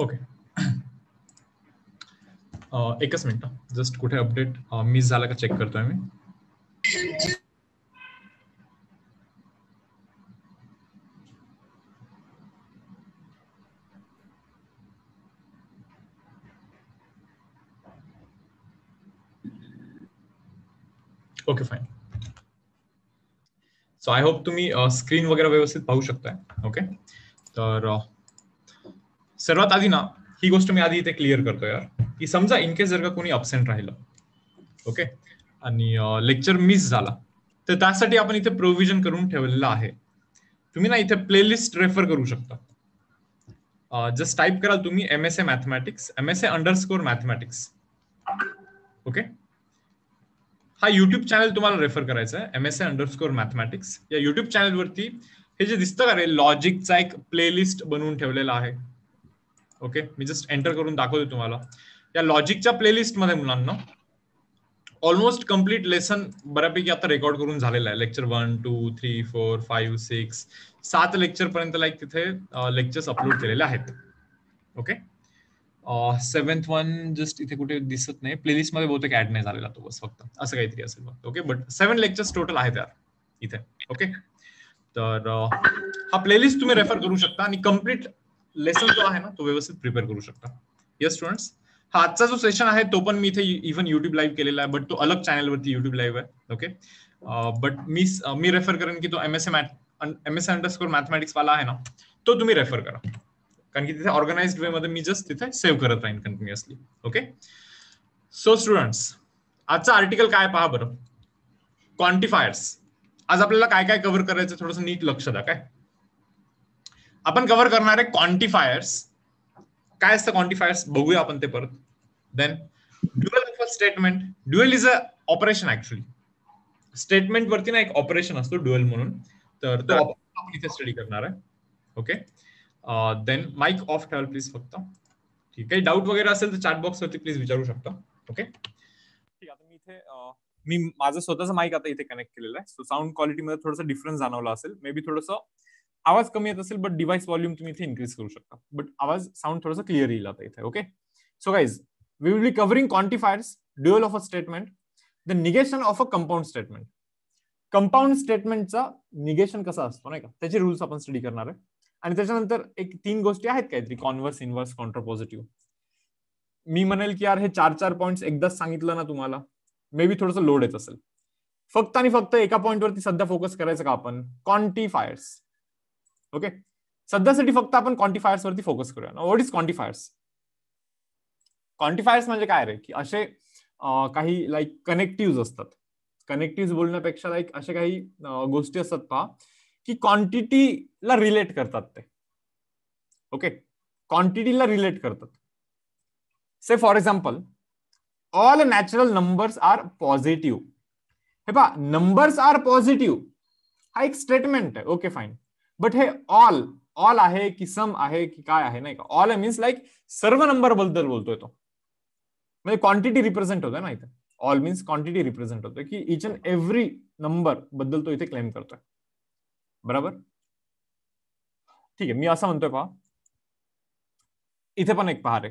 Okay uh, एक minute just कुछ update miss झाला का चेक करतोय मैं okay fine so I hope तुम्हें स्क्रीन वगैरह व्यवस्थित पहू शकता है ओके okay? Uh, सर्वात आधी ना ही गोष्ट मी आधी इथे क्लिअर करतो यार की समजा इनकेस जर का कोणी अबसेंट राहिलं ओके आणि लेक्चर मिस झाला तर त्यासाठी आपण इथे प्रोव्हिजन करून ठेवलेलं आहे तुम्ही ना इथे प्लेलिस्ट रेफर करू शकता जस्ट टाईप कराल तुम्ही M S A mathematics M S A under mathematics okay हा युट्यूब चॅनल तुम्हाला रेफर करायचा आहे M S A underscore mathematics या युट्यूब चॅनलवरती हे जे दिसतं का रे लॉजिकचा एक प्लेलिस्ट बनवून ठेवलेला आहे ओके मी जस्ट एंटर करून दाखवतो तुम्हाला या लॉजिकच्या प्लेलिस्टमध्ये मुलांना ऑलमोस्ट कम्प्लीट लेसन बऱ्यापैकी आता रेकॉर्ड करून झालेलं आहे lecture one two three four five six सात लेक्चर पर्यंत लाईक तिथे लेक्चर्स अपलोड केलेले आहेत ओके सेव्हन्थ वन जस्ट इथे कुठे दिसत नाही प्लेलिस्ट मध्ये बहुतेक ऍड नाही झालेला तो बस फक्त असं काहीतरी असेल फक्त okay but seven lectures total आहेत यार इथे ओके तर हा प्लेलिस्ट तुम्ही रेफर करू शकता आणि कम्प्लीट लेसन जो आहे ना तो व्यवस्थित प्रिपेअर करू शकता येस स्टुडंट्स हा आजचा जो सेशन आहे तो पण मी इथे इव्हन युट्यूब लाईव्ह केलेला आहे बट तो अलग चॅनलवरती युट्यूब लाईव्ह आहे ओके बट मी मी रेफर करेन की तो M S A M S underscore mathematics वाला आहे ना तो तुम्ही रेफर करा कारण की तिथे ऑर्गनाइज वे मध्ये मी जस्ट तिथे सेव्ह करत राहीन कंटिन्युअसली ओके सो स्टुडंट्स आजचा आर्टिकल काय पहा बरं क्वांटिफायर्स आज आपल्याला काय काय कव्हर करायचं थोडंसं नीट लक्ष द्या काय आपण कव्हर करणार आहे क्वांटिफायर्स काय असतं क्वांटिफायर्स बघूया आपण ते परत then dual statement dual is a operation actually statement वरती ना एक ऑपरेशन असतो ड्युएल म्हणून तर आपण इथे स्टडी करणार आहे ओके देन माईक ऑफ ठेवाल प्लीज फक्त ठीक आहे डाऊट वगैरे असेल तर चॅट बॉक्स वरती प्लीज विचारू शकता ओके ठीक आता मी इथे मी माझं स्वतःचं माईक आता इथे कनेक्ट केलेलं आहे सो साऊंड क्वालिटीमध्ये थोडंसं डिफरन्स जाणवला असेल मे बी थोडंसं आवाज कमी येत असेल बट डिव्हाइस व्हॉल्यूम तुम्ही इथे इन्क्रीज करू शकता बट आवाज साऊंड थोडासा क्लिअर येईल आता इथे okay so guys we will be covering quantifiers dual of a statement the negation of a compound statement compound स्टेटमेंटचा निगेशन कसा असतो नाही का त्याचे रुल्स आपण स्टडी करणार आहे आणि त्याच्यानंतर एक तीन गोष्टी आहेत काहीतरी कॉन्व्हर्स इनव्हर्स कॉन्ट्रपॉझिटिव्ह मी म्हणेल की यार हे चार चार पॉईंट एकदाच सांगितलं ना तुम्हाला मे बी थोडस लोड येत असेल फक्त आणि फक्त एका वरती सध्या फोकस करायचं का आपण क्वांटिफायर्स ओके सध्यासाठी फक्त आपण क्वांटिफायर्स वरती फोकस करूया व्हॉट इज क्वांटिफायर्स क्वांटिफायर्स म्हणजे काय रे की असे काही लाईक कनेक्टिव्ह असतात कनेक्टिव्ह बोलण्यापेक्षा लाईक असे काही गोष्टी असतात पहा की क्वांटिटीला रिलेट करतात ते ओके क्वांटिटीला रिलेट करतात say for example all natural numbers are positive हे पहा नंबर्स आर पॉझिटिव्ह हा एक स्टेटमेंट आहे ओके फाईन बट हे ऑल ऑल आहे कि सम आहे कि काय आहे नाही का ऑल मीन्स लाईक सर्व नंबर बद्दल बोलतोय तो म्हणजे क्वांटिटी रिप्रेझेंट होतोय ना इथे ऑल मीन्स क्वांटिटी रिप्रेझेंट होतोय की इच अँड एव्हरी नंबर बद्दल तो इथे क्लेम करतोय बरोबर ठीक आहे मी असं म्हणतोय पहा इथे पण एक पहा रे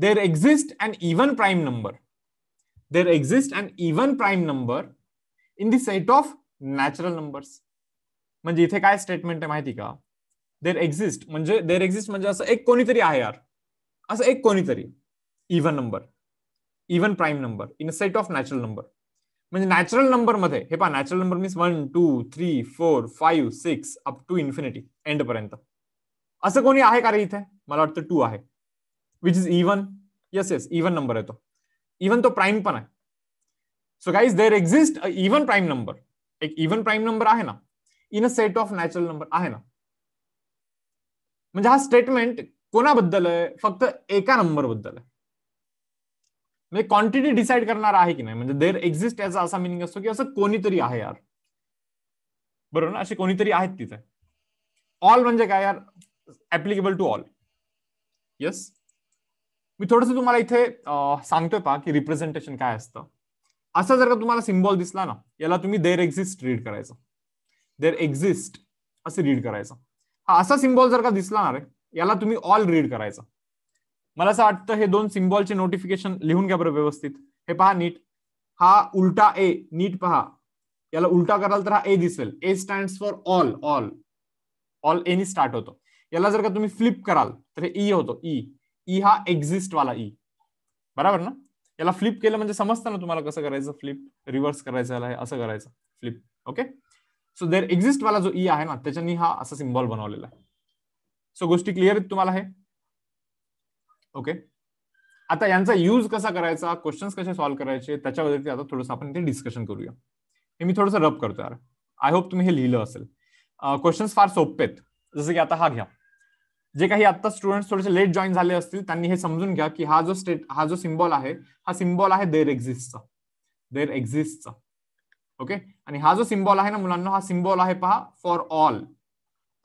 there exist and even prime number there exist and even prime number in the set of natural numbers म्हणजे इथे काय स्टेटमेंट आहे माहिती का देर एक्झिस्ट म्हणजे देर एक्झिस्ट म्हणजे असं एक कोणीतरी आहे यार असं एक कोणीतरी even number even prime number in a set of natural number म्हणजे नॅचरल नंबरमध्ये हे पहा natural number means one two three four five six up to infinity end पर्यंत असं कोणी आहे का रे इथे मला वाटतं टू आहे which is even yes yes even number तो इव्हन तो प्राईम पण आहे so guys there exist even prime number एक इव्हन प्राईम नंबर आहे ना in a set of natural number आहे ना म्हणजे हा स्टेटमेंट कोणाबद्दल आहे फक्त एका नंबर बद्दल आहे म्हणजे क्वांटिटी डिसाइड करणार आहे की नाही म्हणजे देर एक्झिस्ट याचा असा मिनिंग असतो की असं कोणीतरी आहे यार बरोबर ना असे कोणीतरी आहेत तिथे ऑल म्हणजे काय यार ऍप्लिकेबल टू ऑल येस मी थोडस तुम्हाला इथे सांगतोय पा की रिप्रेझेंटेशन काय असतं असं जर का तुम्हाला सिम्बॉल दिसला ना याला तुम्ही देर एक्झिस्ट रीड करायचं देर एक्झिस्ट असं रीड करायचं हा असा सिम्बॉल जर का दिसला ना रे याला तुम्ही ऑल रीड करायचा मला असं वाटतं हे दोन सिम्बॉलचे नोटिफिकेशन लिहून घ्या बरं व्यवस्थित हे पहा नीट हा उलटा ए नीट पहा याला उलटा कराल तर हा ए दिसेल A stand for all all all any start होतो याला जर का तुम्ही फ्लिप कराल तर हे ई e होतो ई e. ई e हा एक्झिस्ट वाला ई बरोबर ना याला फ्लिप केलं म्हणजे समजतं ना तुम्हाला कसं करायचं फ्लिप रिव्हर्स करायचं असं करायचं flip okay so there exist वाला जो ई e आहे ना त्याच्यानी हा असा सिम्बॉल बनवलेला आहे सो गोष्टी क्लिअर आहेत तुम्हाला हे ओके आता यांचा यूज कसा करायचा क्वेश्चन कसे सॉल्व्ह करायचे त्याच्यावरती आता थोडंसं आपण इथे डिस्कशन करूया हे मी थोडंसं रब करतो यार आय होप तुम्ही हे लिहिलं असेल क्वेश्चन uh, फार सोपे आहेत जसं की आता हा घ्या जे काही आता स्टुडंट थोडेसे लेट जॉईन झाले असतील त्यांनी हे समजून घ्या की हा जो स्टेट हा जो सिम्बॉल आहे हा सिम्बॉल आहे देर एक्झिस्टचा देर एक्झिस्टचा ओके आणि हा जो सिम्बॉल आहे ना मुलांना हा सिम्बॉल आहे पहा फॉर ऑल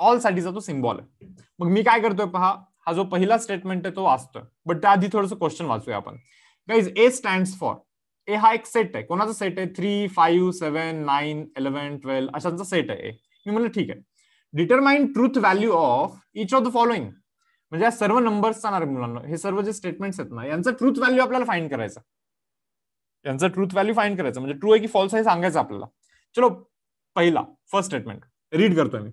ऑल साठीचा तो सिम्बॉल आहे मग मी काय करतोय पहा हा जो पहिला स्टेटमेंट आहे तो वाचतोय बट त्याआधी थोडस क्वेश्चन वाचूया आपण guys A stand for A हा एक सेट आहे कोणाचा सेट आहे three five seven nine eleven twelve अशांचा सेट आहे मी म्हणलं ठीक आहे determine truth value of each of the following म्हणजे या सर्व नंबर्स मुलांना हे सर्व जे स्टेटमेंट्स आहेत ना यांचा ट्रूथ व्हॅल्यू आपल्याला फाईन करायचा त्यांचं ट्रूथ व्हॅल्यू फाईंड करायचं म्हणजे ट्रू आहे की फॉल्स आहे सांगायचं आपल्याला चलो पहिला फर्स्ट स्टेटमेंट रीड करतोय मी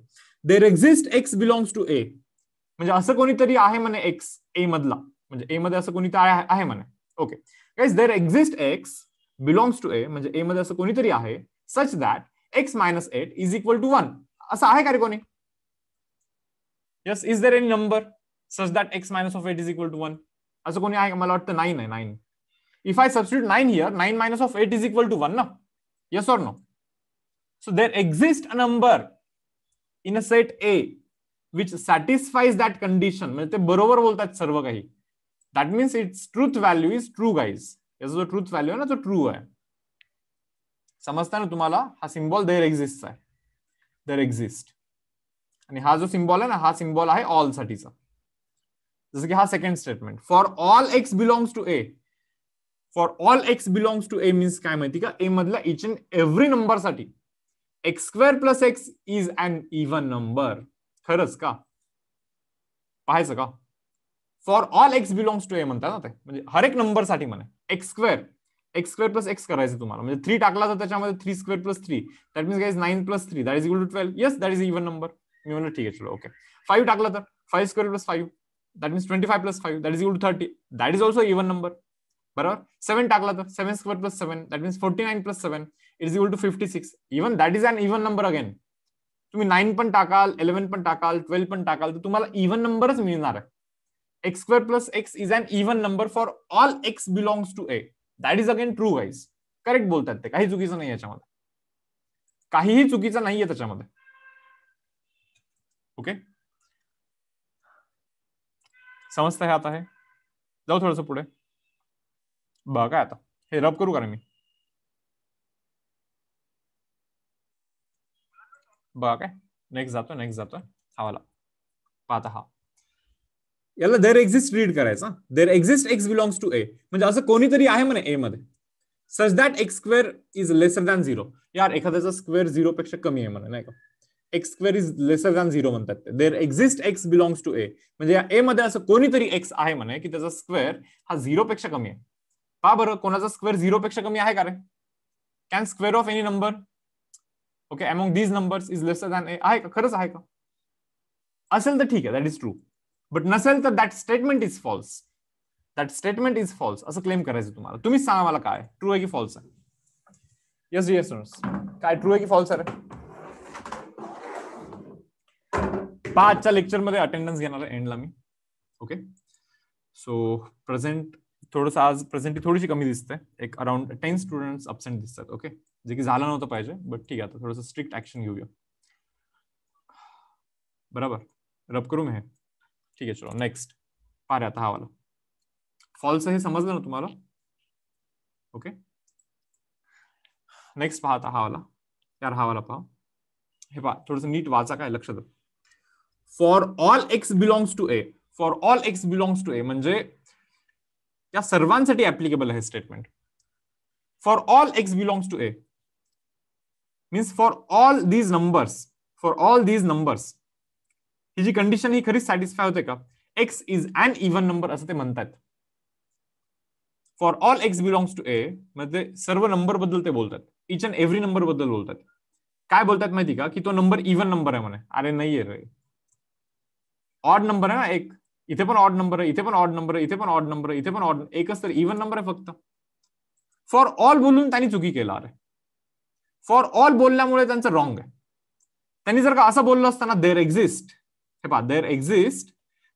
there exist x belongs to A म्हणजे असं कोणीतरी आहे म्हणे एक्स ए मधला म्हणजे ए मध्ये असं कोणीतरी आहे म्हणे okay guys there exist x belongs to A म्हणजे ए मध्ये असं कोणीतरी आहे such that x minus eight is equal to one असं आहे का रे कोणी yes is there any number such that x minus of eight is equal to one असं कोणी आहे मला वाटतं नाही नाही if I substitute 9 here, 9 minus of 8 is equal to 1, na? yes or no? So there exists a number in a set A which satisfies that condition. म्हणजे ते बरोबर बोलतात sarva kahi That means its truth value is true guys. yes the truth value na to तो true आहे. समजता ना तुम्हाला हा सिम्बॉल देर एक्झिस्ट आहे देर एक्झिस्ट आणि हा जो सिम्बॉल आहे ना हा सिम्बॉल आहे ऑल साठीचा जसं की हा second statement for all x belongs to A for all x belongs to A means काय माहिती का ए मधल्या इच अँड एव्हरी नंबरसाठी x square plus x is and even number खरंच का पाहायचं का for all x belongs to A म्हणतात ना ते म्हणजे हर एक नंबरसाठी म्हणे x square x square plus x करायचं तुम्हाला म्हणजे थ्री टाकला तर त्याच्यामध्ये three square plus three that means guys nine plus three that is equal to twelve yes that is even number मी म्हणलं ठीक आहे चलो ओके फाईव्ह टाकला तर five square plus five that means twenty five plus five that is equal to thirty that is also even number बराबर seven hmm. टाकला तर seven square plus seven that mean forty nine plus seven it is equal to fifty six even that is an even number again तुम्हें nine पन टाकाल eleven पन टाकाल twelve पण टाकाल तर तुम्हाला इव्हन नंबरच मिळणार है x square plus x is an even number for all x belongs to A that is again true wise correct बोलता है बोलतात ते काही चुकीचं नाही याच्यामध्ये काहीही चुकीचं नाहीये त्याच्यामध्ये ओके समझता है आता है जाओ थोड़ा सा पुढे बघा आता हे रब करू का मी बघा काय नेक्स्ट जातो नेक्स्ट जातो वाला पाहता हा याला देर एक्झिस्ट रीड करायचा there exist x belongs to A म्हणजे असं कोणीतरी आहे म्हणे ए मध्ये such that x square is lesser than zero यार एखाद्याचा स्क्वेअर झिरो पेक्षा कमी आहे म्हणे नाही का x square is lesser than zero म्हणतात there exist x belongs to A म्हणजे या ए मध्ये असं कोणीतरी एक्स आहे म्हणे की त्याचा स्क्वेअर हा झिरो पेक्षा कमी आहे पहा बरं कोणाचा स्क्वेअर झिरो पेक्षा कमी आहे का रे can square of any number okay among these numbers is less than आहे का खरंच आहे का असेल तर ठीक आहे दॅट इज ट्रू बट नसेल तर that statement is false that statement is false असं क्लेम करायचं तुम्हाला तुम्ही सांगा मला काय ट्रू आहे की फॉल्स आहे यस यस काय ट्रू आहे की फॉल्स आहे पाचच्या लेक्चर लेक्चरमध्ये अटेंडन्स घेणार आहे एंडला मी ओके सो प्रेझेंट थोडंसं आज प्रेझेंटी थोडीशी कमी दिसते एक अराउंड टेन स्टुडंट्स अब्सेंट दिसतात ओके जे की झालं नव्हतं पाहिजे बट ठीक आहे आता थोडंसं स्ट्रिक्ट ऍक्शन घेऊया बराबर रब करू मी हे ठीक आहे चलो नेक्स्ट पार आता हा वाला फॉल्स हे समजलं ना तुम्हाला ओके नेक्स्ट पहा आता हा वाला यार हा वाला पहा हे पहा थोडंसं नीट वाचा काय लक्ष द्या for all x belongs to A for all x belongs to A म्हणजे त्या सर्वांसाठी ऍप्लिकेबल आहे statement for all x belongs to A means for all these numbers for all these numbers ही जी कंडिशन ही खरी सॅटिस्फाय होते का x is an even number असं ते म्हणतात for all x belongs to A म्हणजे सर्व नंबर बद्दल ते बोलतात इच अँड एव्हरी नंबर बद्दल बोलतात काय बोलतात माहिती का की तो नंबर इव्हन नंबर आहे म्हणे अरे नाहीये रे ऑड नंबर आहे ना एक इथे पण ऑड नंबर आहे इथे पण ऑड नंबर आहे इथे पण ऑड नंबर आहे इथे पण ऑड एकच तर इव्हन नंबर आहे फक्त फॉर ऑल बोलून त्यांनी चुकी केला अरे फॉर ऑल बोलल्यामुळे त्यांचं रॉंग आहे त्यांनी जर का असं बोललं असताना देर एक्झिस्ट हे पहा there exist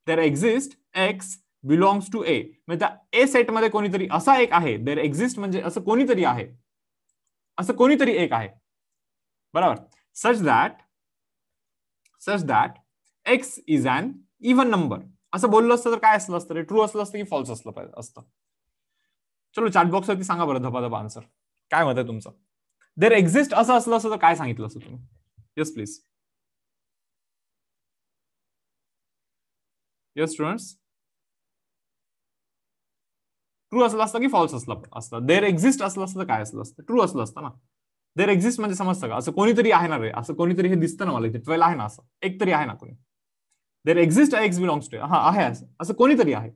there exist x belongs to A म्हणजे त्या ए सेटमध्ये कोणीतरी असा एक आहे देर एक्झिस्ट म्हणजे असं कोणीतरी आहे असं कोणीतरी एक आहे बरोबर such that such that x is an even number असं बोललं असतं तर काय असलं असतं रे ट्रू असलं असतं की फॉल्स असलं पाहिजे असतं चलो वरती सांगा बरं धपा आन्सर काय मत आहे तुमचं देर एक्झिस्ट असं असलं असतं तर काय सांगितलं असतं तुम्ही yes please yes students true असलं असतं की फॉल्स असलं असतं देर एक्झिस्ट असलं असतं काय असलं असतं ट्रू असलं असतं ना देर एक्झिस्ट म्हणजे समजतं का असं कोणीतरी आहे ना रे असं कोणीतरी हे दिसतं ना मला इथे ट्वेल्व आहे ना असं एक तरी आहे ना कोणी there exist x belongs to हा आहे असं असं कोणीतरी आहे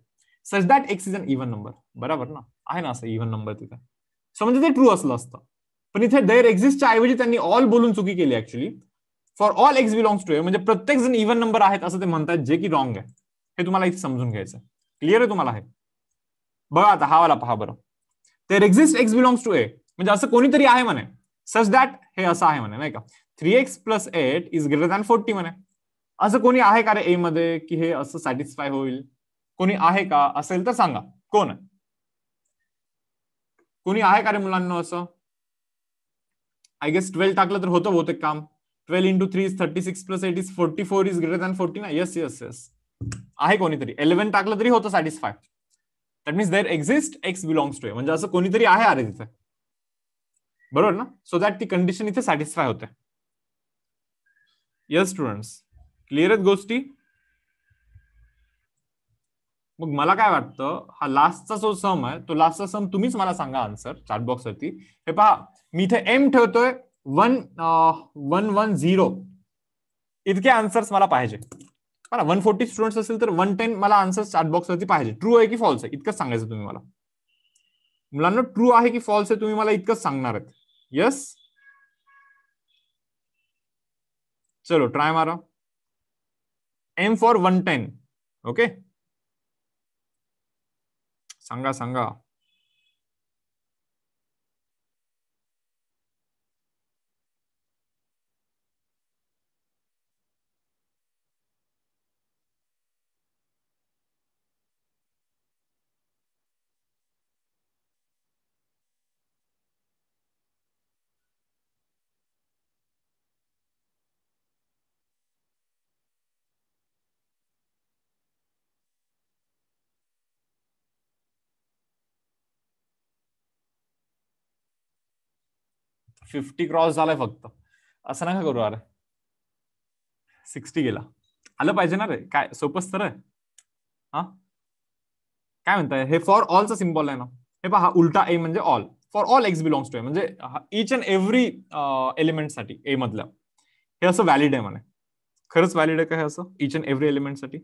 such that x is an even number बरोबर ना आहे ना असं इव्हन नंबर तिथे सो म्हणजे ते ट्रू असलं असतं पण इथे देर एक्झिस्टच्या ऐवजी त्यांनी ऑल बोलून चुकी केली actually for all x belongs to A म्हणजे प्रत्येक जण इव्हन नंबर आहेत असं ते म्हणतात जे की रॉंग आहे हे तुम्हाला इथे समजून घ्यायचं क्लिअर आहे तुम्हाला हे बघा आता हा वाला पहा बरं there exist x belongs to A म्हणजे असं कोणीतरी आहे म्हणे सच दॅट हे असं आहे म्हणे नाही का three x plus eight is greater than forty म्हणे असं कोणी आहे का रे ए मध्ये की हे असं सॅटिस्फाय होईल कोणी आहे का असेल तर सांगा कोण कोणी आहे का रे मुलांना असं आय गेस ट्वेल्थ टाकलं तर होतं बहुतेक काम twelve into three is thirty six plus eight is forty four is greater than forty ना येस येस येस आहे कोणीतरी इलेव्हन टाकलं तरी होतं satisfy that means there exist x belongs to A म्हणजे असं कोणीतरी आहे अरे तिथे बरोबर ना सो दॅट ती कंडिशन इथे सॅटिस्फाय होते येस स्टुडंट्स क्लिअर आहेत गोष्टी मग मला काय वाटतं हा लास्टचा जो सम आहे तो लास्टचा सम तुम्हीच मला सांगा आन्सर चार्ट बॉक्स वरती हे पहा मी इथे एम ठेवतोय वन वन वन झिरो इतके आन्सर्स मला पाहिजे बरं वन फोर्टी स्टुडंट असतील तर वन टेन मला आन्सर चार्ट बॉक्स वरती पाहिजे ट्रू आहे की फॉल्स आहे इतकंच सांगायचं तुम्ही मला मुलांना ट्रू आहे की फॉल्स आहे तुम्ही मला इतकंच सांगणार आहेत येस चलो ट्राय मारा M for 110. Okay. Sangha, Sangha. Fifty cross झालाय फक्त असं नका करू अरे सिक्स्टी गेला आलं पाहिजे ना रे काय सोपच तर आहे हा काय म्हणताय हे फॉर ऑलचं सिम्बॉल आहे ना हे पहा उलटा ए म्हणजे all for all x belongs to A म्हणजे इच अँड एव्हरी साठी ए मधल्या हे असं व्हॅलिड आहे म्हणे खरंच व्हॅलिड आहे का हे असं इच अँड एव्हरी साठी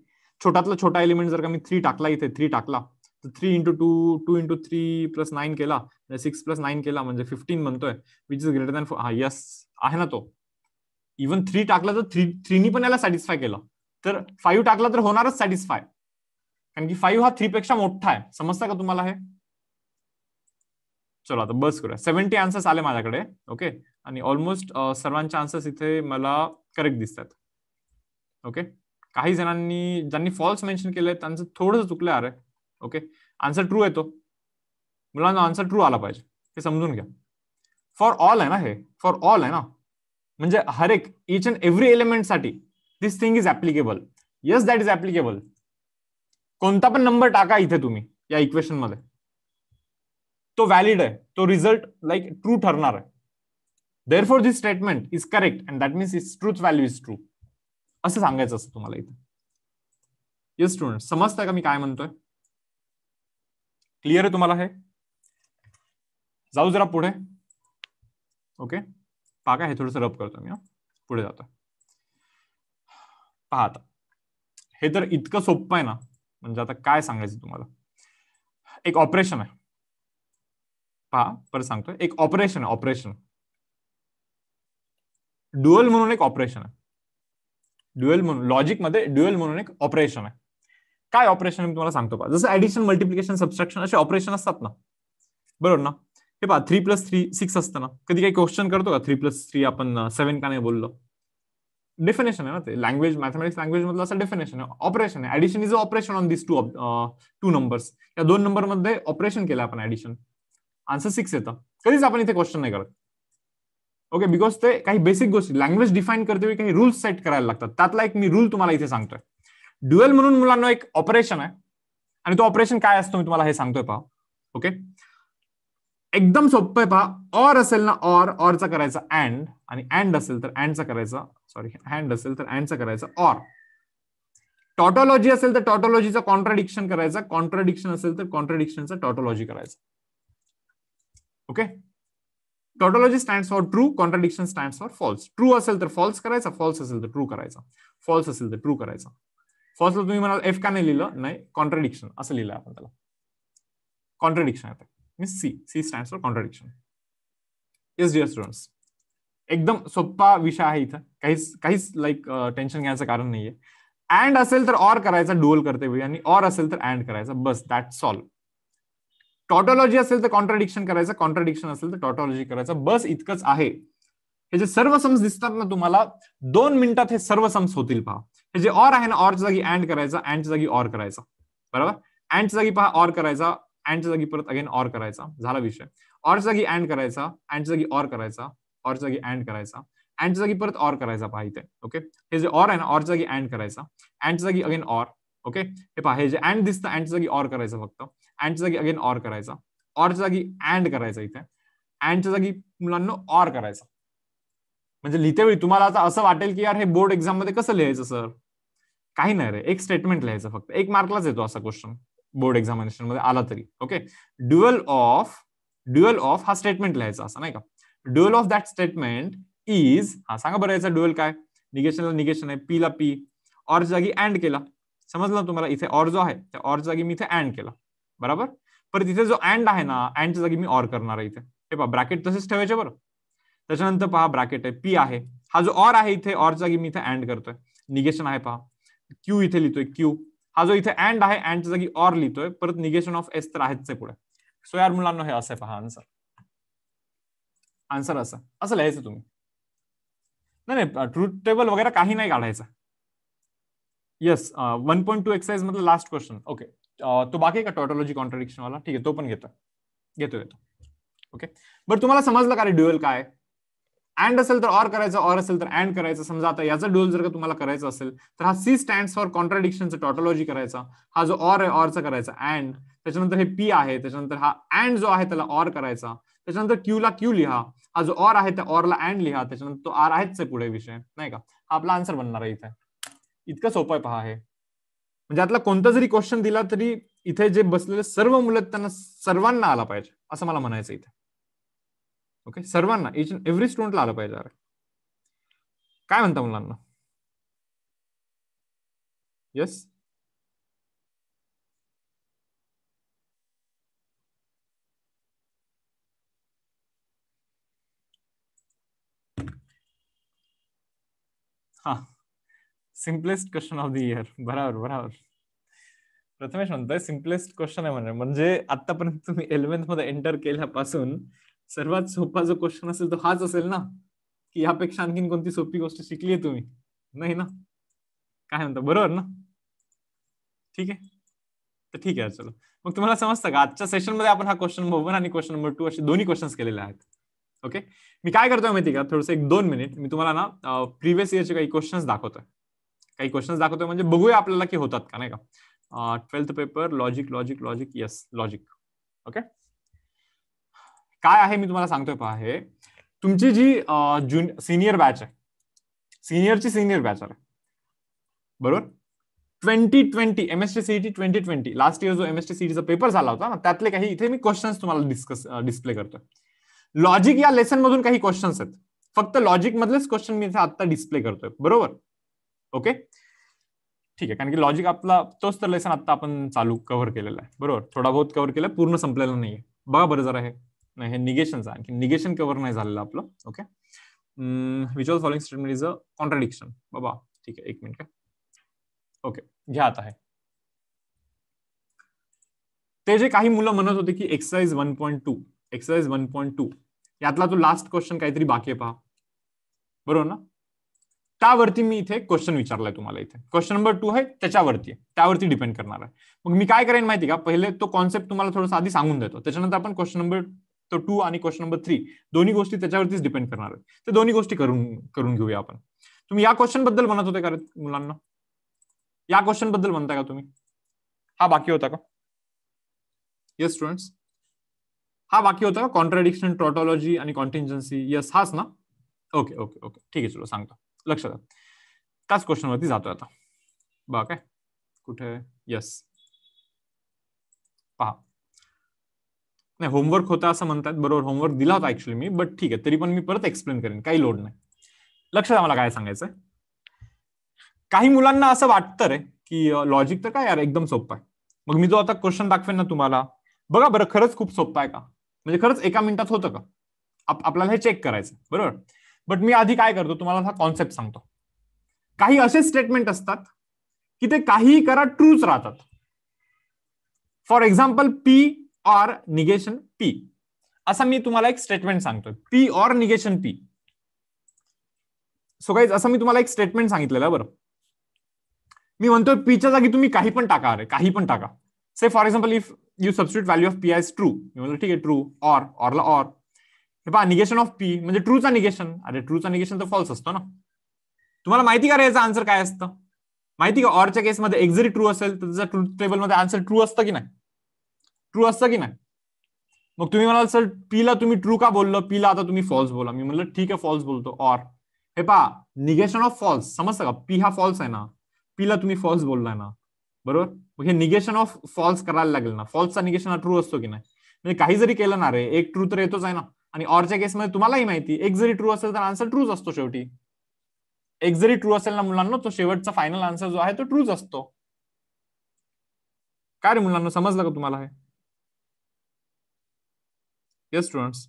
छोटातला छोटा एलिमेंट जर का मी थ्री टाकला इथे थ्री टाकला three into two two into three plus nine केला सिक्स प्लस नाईन केला म्हणजे फिफ्टीन म्हणतोय विच इज ग्रेटर दॅन हा यस आहे ना तो इवन थ्री टाकला तर थ्री थ्रीनी पण याला सॅटिस्फाय केलं तर फाईव्ह टाकला तर होणारच सॅटिस्फाय कारण की फाईव्ह हा थ्री पेक्षा मोठा आहे समजता का तुम्हाला हे चला आता बस करूया सेव्हन्टी आन्सर्स आले माझ्याकडे ओके आणि ऑलमोस्ट सर्वांचे आन्सर्स इथे मला करेक्ट दिसतात ओके काही जणांनी ज्यांनी फॉल्स मेन्शन केले त्यांचं थोडंसं चुकलं आहे ओके आन्सर ट्रू येतो मुलांना आन्सर ट्रू आला पाहिजे हे समजून घ्या फॉर ऑल आहे ना हे फॉर ऑल आहे ना म्हणजे हर एक इच अँड एव्हरी एलिमेंटसाठी this thing is applicable yes that is applicable कोणता पण नंबर टाका इथे तुम्ही या इक्वेशन मध्ये तो व्हॅलिड आहे तो रिझल्ट लाईक ट्रू ठरणार आहे there for this statement is correct and that means its truth value is true असं सांगायचं असतं तुम्हाला इथे येस स्टुडंट समजतंय का मी काय म्हणतोय क्लिअर आहे तुम्हाला हे जाऊ जरा पुढे ओके पाका हे थोडंसं रब करतो मी पुढे जातो पहा आता हे तर इतकं सोपं आहे ना म्हणजे आता काय सांगायचं तुम्हाला एक ऑपरेशन आहे पहा परत सांगतो एक ऑपरेशन आहे ऑपरेशन ड्युएल म्हणून एक ऑपरेशन आहे ड्युएल म्हणून लॉजिकमध्ये मध्ये ड्युएल म्हणून एक ऑपरेशन आहे काय ऑपरेशन मी तुम्हाला सांगतो पहा जसं ऍडिशन मल्टिप्लिकेशन सबस्ट्रक्शन असे ऑपरेशन असतात ना बरोबर ना हे पहा थ्री प्लस थ्री सिक्स असतं ना कधी काही क्वेश्चन करतो का थ्री प्लस थ्री आपण सेव्हन का नाही बोललो डेफिनेशन आहे ना ते लँग्वेज मॅथमॅटिक्स लँग्वेज मधलं असं डेफिनेशन आहे ऑपरेशन आहे addition is operation on this two two numbers या दोन नंबर मध्ये ऑपरेशन केलं आपण ऍडिशन आन्सर सिक्स येतं कधीच आपण इथे क्वेश्चन नाही करत ओके बिकॉज ते काही बेसिक गोष्टी लँग्वेज डिफाईन करते काही रूल्स सेट करायला लागतात त्यातला एक मी रूल तुम्हाला इथे सांगतोय ड्युएल म्हणून मुलांना एक ऑपरेशन आहे आणि तो ऑपरेशन काय असतो मी तुम्हाला हे सांगतोय पहा ओके एकदम सोपं आहे पहा ऑर असेल ना ऑर ऑरचा करायचा अँड आणि अँड असेल तर अँडचा करायचा सॉरी हँड असेल तर अँडचा करायचा ऑर टॉटोलॉजी असेल तर टॉटॉलॉजीचा कॉन्ट्रडिक्शन करायचं कॉन्ट्रडिक्शन असेल तर कॉन्ट्राडिक्शनचा टॉटोलॉजी करायचं okay tautology stand for true contradiction stand for false true असेल तर फॉल्स करायचा फॉल्स असेल तर ट्रू करायचा फॉल्स असेल तर ट्रू करायचा फर्स्ट तुम्ही म्हणाल एफ का नाही लिहिलं नाही कॉन्ट्रडिक्शन असं लिहिलं आपण त्याला कॉन्ट्रडिक्शन आता means C C stand for contradiction yes dear students एकदम सोप्पा विषय आहे इथं काहीच काहीच लाईक टेन्शन घ्यायचं कारण नाहीये अँड असेल तर ऑर करायचा डुअल करते वेळी आणि ऑर असेल तर अँड करायचा बस दॅट सॉल्व टॉटॉलॉजी असेल तर कॉन्ट्रडिक्शन करायचं कॉन्ट्रडिक्शन असेल तर टॉटॉलॉजी करायचं बस इतकंच आहे हे जे सर्व सम्स दिसतात ना तुम्हाला दोन मिनिटात हे सर्व सम्स होतील पहा हे जे ऑर आहे ना ऑरच्या जागी अँड करायचा अँडच्या जागी ऑर करायचा बरोबर अँडच्या जागी पहा ऑर करायचा अँडच्या जागी परत अगेन ऑर करायचा झाला विषय ऑरच्या जागी अँड करायचा अँडच्या जागी ऑर करायचा ऑरच्या जागी अँड करायचा अँडच्या जागी परत ऑर करायचा पहा इथे ओके हे जे ऑर आहे ना ऑरच्या जागी अँड करायचा अँडच्या जागी अगेन ऑर ओके हे पहा हे जे अँड दिसतं अँडच्या जागी ऑर करायचं फक्त अँडच्या जागी अगेन ऑर करायचा ऑरच्या जागी अँड करायचा इथे अँडच्या जागी मुलांना ऑर करायचा म्हणजे लिहितेवेळी तुम्हाला आता असं वाटेल की यार हे बोर्ड एक्झाम मध्ये कसं लिहायचं सर काही नाही रे एक स्टेटमेंट लिहायचं फक्त एक मार्कलाच येतो असा क्वेश्चन बोर्ड एक्झामिनेशन मध्ये आला तरी okay dual of dual of हा स्टेटमेंट लिहायचा असा नाही का dual of that statement is हा सांगा बरं याचा ड्युएल काय निगेशनला निगेशन आहे पीला पी ऑर जागी अँड केला समजलं तुम्हाला इथे ऑर जो आहे त्या ऑर जागी मी इथे अँड केला बरोबर परत तिथे जो अँड आहे ना अँडच्या जागी मी ऑर करणार आहे इथे हे पहा ब्रॅकेट तसेच ठेवायचे बरं त्याच्यानंतर पहा ब्रॅकेट आहे पी आहे हा जो ऑर आहे इथे ऑर जागी मी इथे अँड करतोय निगेशन आहे पहा क्यू इथे लिहितोय क्यू हा जो इथे अँड आहे अँडच्या जागी ऑर लिहितोय परत निगेशन ऑफ एस तर आहेच पुढे सो यार मुलांना हे असं आहे पहा आन्सर आन्सर असं असं लिहायचं तुम्ही नाही नाही ट्रूथ टेबल वगैरे काही नाही काढायचं yes one point two exercise मधला लास्ट क्वेश्चन ओके तो बाकी का टॉटोलॉजी कॉन्ट्रडिक्शन वाला ठीक आहे तो पण घेतो घेतो घेतो ओके बरं तुम्हाला समजलं का रे ड्युएल काय अँड असेल तर ऑर करायचं ऑर असेल तर अँड करायचं समजा आता याचा डोल जर का तुम्हाला करायचं असेल तर हा सी स्टँड फॉर कॉन्ट्राडिक्शनचा टॉटॉलॉजी करायचा हा जो ऑर आहे ऑरचा करायचा अँड त्याच्यानंतर हे पी आहे त्याच्यानंतर हा अँड जो आहे त्याला ऑर करायचा त्याच्यानंतर क्यू ला क्यू लिहा हा जो ऑर आहे त्या ऑरला अँड लिहा त्याच्यानंतर तो आर आहेच पुढे विषय नाही का हा आपला आन्सर बनणार आहे इथे इतकं सोपं आहे पहा हे म्हणजे आतला कोणता जरी क्वेश्चन दिला तरी इथे जे बसलेले सर्व मुलं त्यांना सर्वांना आला पाहिजे असं मला म्हणायचं इथे ओके सर्वांना इच अँड एव्हरी स्टुडंटला आलं पाहिजे अरे काय म्हणता मुलांना येस हा simplest question of the year बरोबर बरोबर प्रथमेश म्हणतोय सिम्पलेस्ट क्वेश्चन आहे म्हणजे म्हणजे आतापर्यंत तुम्ही इलेव्हन्थ मध्ये एंटर केल्यापासून सर्वात सोपा जो क्वेश्चन असेल तो हाच असेल ना की यापेक्षा आणखीन कोणती सोपी गोष्ट शिकली आहे तुम्ही नाही ना काय म्हणता बरोबर ना ठीक आहे तर ठीक आहे चलो मग तुम्हाला समजतं का आजच्या सेशन मध्ये आपण हा क्वेश्चन नंबर वन आणि क्वेश्चन नंबर टू असे दोन्ही क्वेश्चन्स केलेले आहेत ओके मी काय करतोय माहिती का थोडंसं एक दोन मिनिट मी तुम्हाला ना प्रिव्हियस इयरचे काही क्वेश्चन्स दाखवतोय काही क्वेश्चन्स दाखवतोय म्हणजे बघूया आपल्याला की होतात का नाही का twelfth paper logic logic logic yes logic okay काय आहे मी तुम्हाला सांगतोय पहा तुमची जी जुन सिनियर बॅच आहे सिनियरची सिनियर बॅच आहे बरोबर twenty twenty M S T T twenty twenty last year जो एम एस टी पेपर झाला होता ना त्यातले काही इथे मी क्वेश्चन्स तुम्हाला डिस्कस डिस्प्ले करतोय लॉजिक या लेसन मधून काही क्वेश्चन्स आहेत फक्त लॉजिक मधलेच क्वेश्चन मी इथे आता डिस्प्ले करतोय बरोबर ओके ठीक आहे कारण की लॉजिक आपला तोच तर लेसन आता आपण चालू कव्हर केलेला आहे बरोबर थोडा बहुत कव्हर केला पूर्ण संपलेला नाहीये बघा बरं जरा हे नाही हे निगेशनचं आणखी निगेशन कव्हर नाही झालेलं आपलं okay which of following statement is a contradiction बाबा ठीक आहे एक मिनिट ओके घ्या आता आहे ते जे काही मुलं म्हणत होते की exercise one point two exercise one point two यातला तो लास्ट क्वेश्चन काहीतरी बाकी पहा बरोबर ना त्यावरती मी इथे क्वेश्चन विचारलाय तुम्हाला इथे क्वेश्चन नंबर टू आहे त्याच्यावरती त्यावरती डिपेंड करणार आहे मग मी काय करेन माहिती का पहिले तो कॉन्सेप्ट तुम्हाला थोडंसं आधी सांगून देतो त्याच्यानंतर आपण क्वेश्चन नंबर तो टू आणि क्वेश्चन नंबर थ्री दोन्ही गोष्टी त्याच्यावरतीच डिपेंड करणार आहेत तर दोन्ही गोष्टी करून करून घेऊया आपण तुम्ही या क्वेश्चन बद्दल म्हणत होते का मुलांना या क्वेश्चन बद्दल म्हणता का तुम्ही हा बाकी होता का येस स्टुडंट्स हा बाकी होता का कॉन्ट्राडिक्शन ट्रॉटॉलॉजी आणि कॉन्टिन्जन्सी येस हाच ना ओके ओके ओके ठीक आहे चलो सांगतो लक्षात त्याच क्वेश्चनवरती जातो आता बा काय कुठे येस पहा नाही होमवर्क होता असं म्हणतात बरोबर होमवर्क दिला होता ऍक्च्युली मी बट ठीक आहे तरी पण मी परत एक्सप्लेन करेन काही लोड नाही लक्षात आम्हाला काय सांगायचं काही मुलांना असं वाटतं रे की लॉजिक तर काय यार एकदम सोपं आहे मग मी जो आता क्वेश्चन दाखवेन ना तुम्हाला बघा बरं खरंच खूप सोपं आहे का म्हणजे खरंच एका मिनिटात होतं का आपल्याला हे चेक करायचं बरोबर बट मी आधी काय करतो तुम्हाला हा कॉन्सेप्ट सांगतो काही असे स्टेटमेंट असतात की ते काहीही करा ट्रूच राहतात for example P or negation P असं मी तुम्हाला एक स्टेटमेंट सांगतोय P or negation P so काही असं मी तुम्हाला एक स्टेटमेंट सांगितलेलं बरं मी म्हणतोय पीच्या जागी तुम्ही काही पण टाका अरे काही पण टाका say for example if you substitute value of P I true मी म्हणतो ठीक आहे ट्रू ऑर ऑरला ऑर हे पहा निगेशन ऑफ पी म्हणजे ट्रूचा निगेशन अरे ट्रूचा निगेशन तर फॉल्स असतो ना तुम्हाला माहिती का रे याचा आन्सर काय असतं माहिती का ऑरच्या केसमध्ये एक्झरी ट्रू असेल तर त्याचा ट्रू टेबलमध्ये आन्सर ट्रू असतं की नाही ट्रू असतं की नाही मग तुम्ही म्हणाल सर पीला तुम्ही ट्रू का बोललो पीला आता तुम्ही फॉल्स बोला मी म्हणलं ठीक आहे फॉल्स बोलतो ऑर हे पा निगेशन ऑफ फॉल्स समजतं का पी हा फॉल्स आहे ना पीला तुम्ही फॉल्स बोललाय ना बरोबर मग हे निगेशन ऑफ फॉल्स करायला लागेल ना फॉल्सचा निगेशन हा ट्रू असतो की नाही म्हणजे काही जरी केलं ना रे एक ट्रू तर येतोच आहे ना आणि ऑरच्या केसमध्ये तुम्हालाही माहिती एक जरी ट्रू असेल तर आन्सर ट्रूच असतो शेवटी एक जरी ट्रू असेल ना मुलांना तो शेवटचा फायनल आन्सर जो आहे तो ट्रूच असतो काय रे मुलांना समजलं का तुम्हाला हे yes students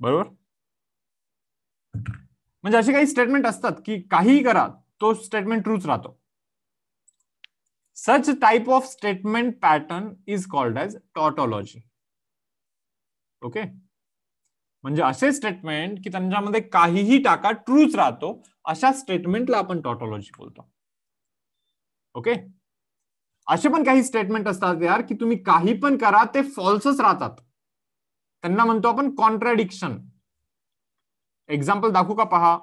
बरोबर म्हणजे असे काही स्टेटमेंट असतात की काहीही करा तो स्टेटमेंट ट्रूच राहतो such type of statement pattern is called as tautology okay म्हणजे असे स्टेटमेंट की त्यांच्यामध्ये काहीही टाका ट्रूच राहतो अशा स्टेटमेंटला आपण टॉटॉलॉजी बोलतो ओके असे पण काही स्टेटमेंट असतात यार की तुम्ही काही पण करा ते फॉल्सच राहतात त्यांना म्हणतो आपण कॉन्ट्राडिक्शन एक्झाम्पल दाखवू का पहा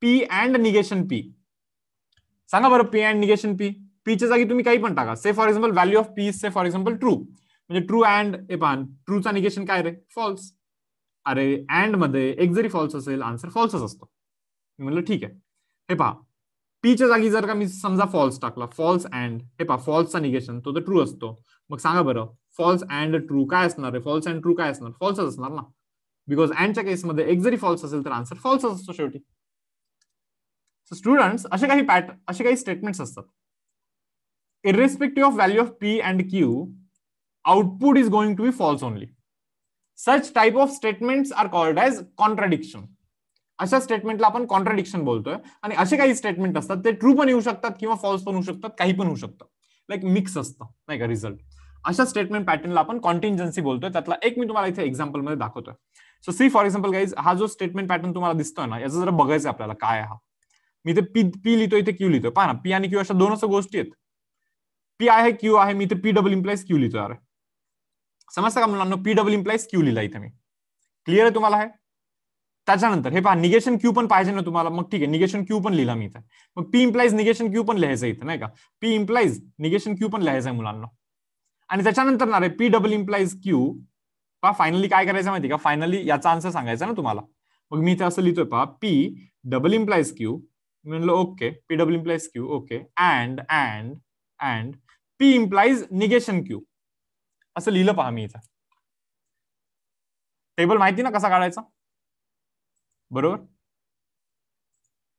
पी अँड निगेशन पी सांगा बरं पी अँड निगेशन पी पीच्या जागी तुम्ही काही पण टाका say for example value of P say for example true म्हणजे ट्रू अँड ए पान ट्रूचा निगेशन काय रे फॉल्स अरे अँड मध्ये एक जरी फॉल्स असेल आन्सर फॉल्सच असतो म्हणलं ठीक आहे हे पहा पीच्या जागी जर का मी समजा फॉल्स टाकला फॉल्स अँड हे पा फॉल्सचा निगेशन तो तर ट्रू असतो मग सांगा बरं फॉल्स अँड ट्रू काय असणार आहे फॉल्स अँड ट्रू काय असणार फॉल्सच असणार ना बिकॉज अँडच्या केसमध्ये एक जरी फॉल्स असेल तर आन्सर फॉल्सच असतो शेवटी स्टुडंट असे काही पॅट असे काही स्टेटमेंट्स असतात irrespective of value of P and Q output is going to be false only such type of statements are called as contradiction अशा स्टेटमेंटला आपण कॉन्ट्रडिक्शन बोलतोय आणि असे काही स्टेटमेंट असतात ते ट्रू पण येऊ शकतात किंवा फॉल्स पण होऊ शकतात काही पण होऊ शकतं लाईक मिक्स असतं नाही का रिझल्ट अशा स्टेटमेंट पॅटर्नला आपण कॉन्टिंजन्सी बोलतोय त्यातला एक मी तुम्हाला इथे मध्ये दाखवतोय so see for example guys हा जो स्टेटमेंट पॅटर्न तुम्हाला दिसतोय ना याचं जरा बघायचं आपल्याला काय हा मी इथे पी पी लिहितो इथे क्यू लिहितोय पहा ना पी आणि क्यू अशा दोनच गोष्टी आहेत पी आहे क्यू आहे मी इथे पी डबल इम्प्लाईज क्यू लिहितो अरे समजता का मुलांना पी डबल इम्प्लाईज क्यू लिहिला इथे मी क्लिअर आहे तुम्हाला आहे त्याच्यानंतर हे पहा निगेशन क्यू पण पाहिजे ना तुम्हाला मग ठीक आहे निगेशन क्यू पण लिहिला मी इथे मग पी इम्प्लाइज निगेशन क्यू पण लिहायचं इथं नाही का पी इम्प्लाइज निगेशन क्यू पण लिहायचं आहे मुलांना आणि त्याच्यानंतर ना रे पी डबल इम्प्लाइज क्यू पहा फायनली काय करायचं माहिती का फायनली याचा आन्सर सांगायचा ना तुम्हाला मग मी इथे असं लिहितोय पहा पी डबल इम्प्लाइज क्यू म्हणलं okay P double implies Q okay and and and P implies negation Q असं लिहिलं पहा मी इथं टेबल माहिती ना कसा काढायचा बरोबर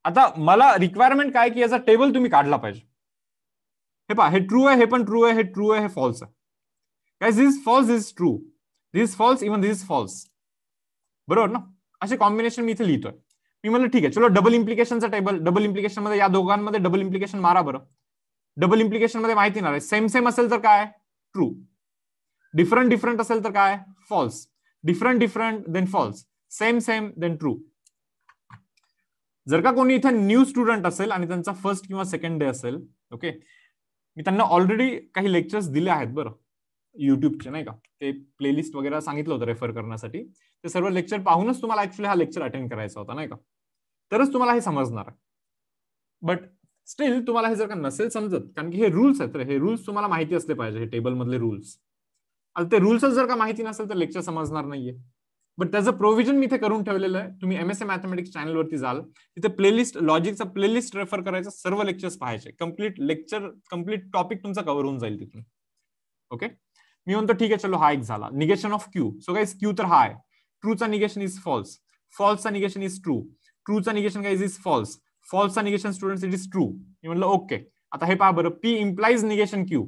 आता मला रिक्वायरमेंट काय की याचा टेबल तुम्ही काढला पाहिजे हे पहा हे ट्रू आहे हे पण ट्रू आहे हे ट्रू आहे हे फॉल्स आहे this false is true this false even this false बरोबर ना असे कॉम्बिनेशन मी इथे लिहितोय मी म्हणलं ठीक आहे चलो डबल इम्प्लिकेशनचा टेबल डबल इम्प्लिकेशन मध्ये या दोघांमध्ये डबल इम्प्लिकेशन मारा बरं डबल इम्प्लिकेशन मध्ये माहिती नाही सेम सेम असेल तर काय ट्रू डिफरंट डिफरंट असेल तर काय false different different then false same same then true जर का कोणी इथे न्यू स्टुडंट असेल आणि त्यांचा फर्स्ट किंवा सेकंड डे असेल ओके मी त्यांना ऑलरेडी काही लेक्चर्स दिले आहेत बरं युट्यूबचे नाही का ते प्लेलिस्ट वगैरे सांगितलं होतं रेफर करण्यासाठी ते सर्व लेक्चर पाहूनच तुम्हाला ऍक्च्युली हा लेक्चर अटेंड करायचा होता नाही का तरच तुम्हाला हे समजणार बट स्टील तुम्हाला हे जर का नसेल समजत कारण की हे रूल्स आहेत हे रूल्स तुम्हाला माहिती असले पाहिजे हे टेबलमधले रूल्स आता ते रूल्सच जर का माहिती नसेल तर लेक्चर समजणार नाहीये बट त्याचं प्रोव्हिजन मी इथे करून ठेवलेलं आहे तुम्ही एम एस ए मॅथमॅटिक्स चॅनलवरती जाल तिथे प्लेलिस्ट लॉजिकचा प्लेलिस्ट रेफर करायचा सर्व लेक्चर्स पाहायचे कम्प्लीट लेक्चर कम्प्लीट टॉपिक तुमचा कव्हर होऊन जाईल तिथून ओके मी म्हणतो ठीक आहे चलो हा एक झाला निगेशन ऑफ क्यू सो काय क्यू तर हा आहे ट्रूचा निगेशन इज फॉल्स फॉल्सचा निगेशन इज ट्रू ट्रूचा निगेशन काय इज फॉल्स फॉल्सचा negation student it is true मी म्हणलं ओके आता हे पहा बरं पी इम्प्लाइज निगेशन क्यू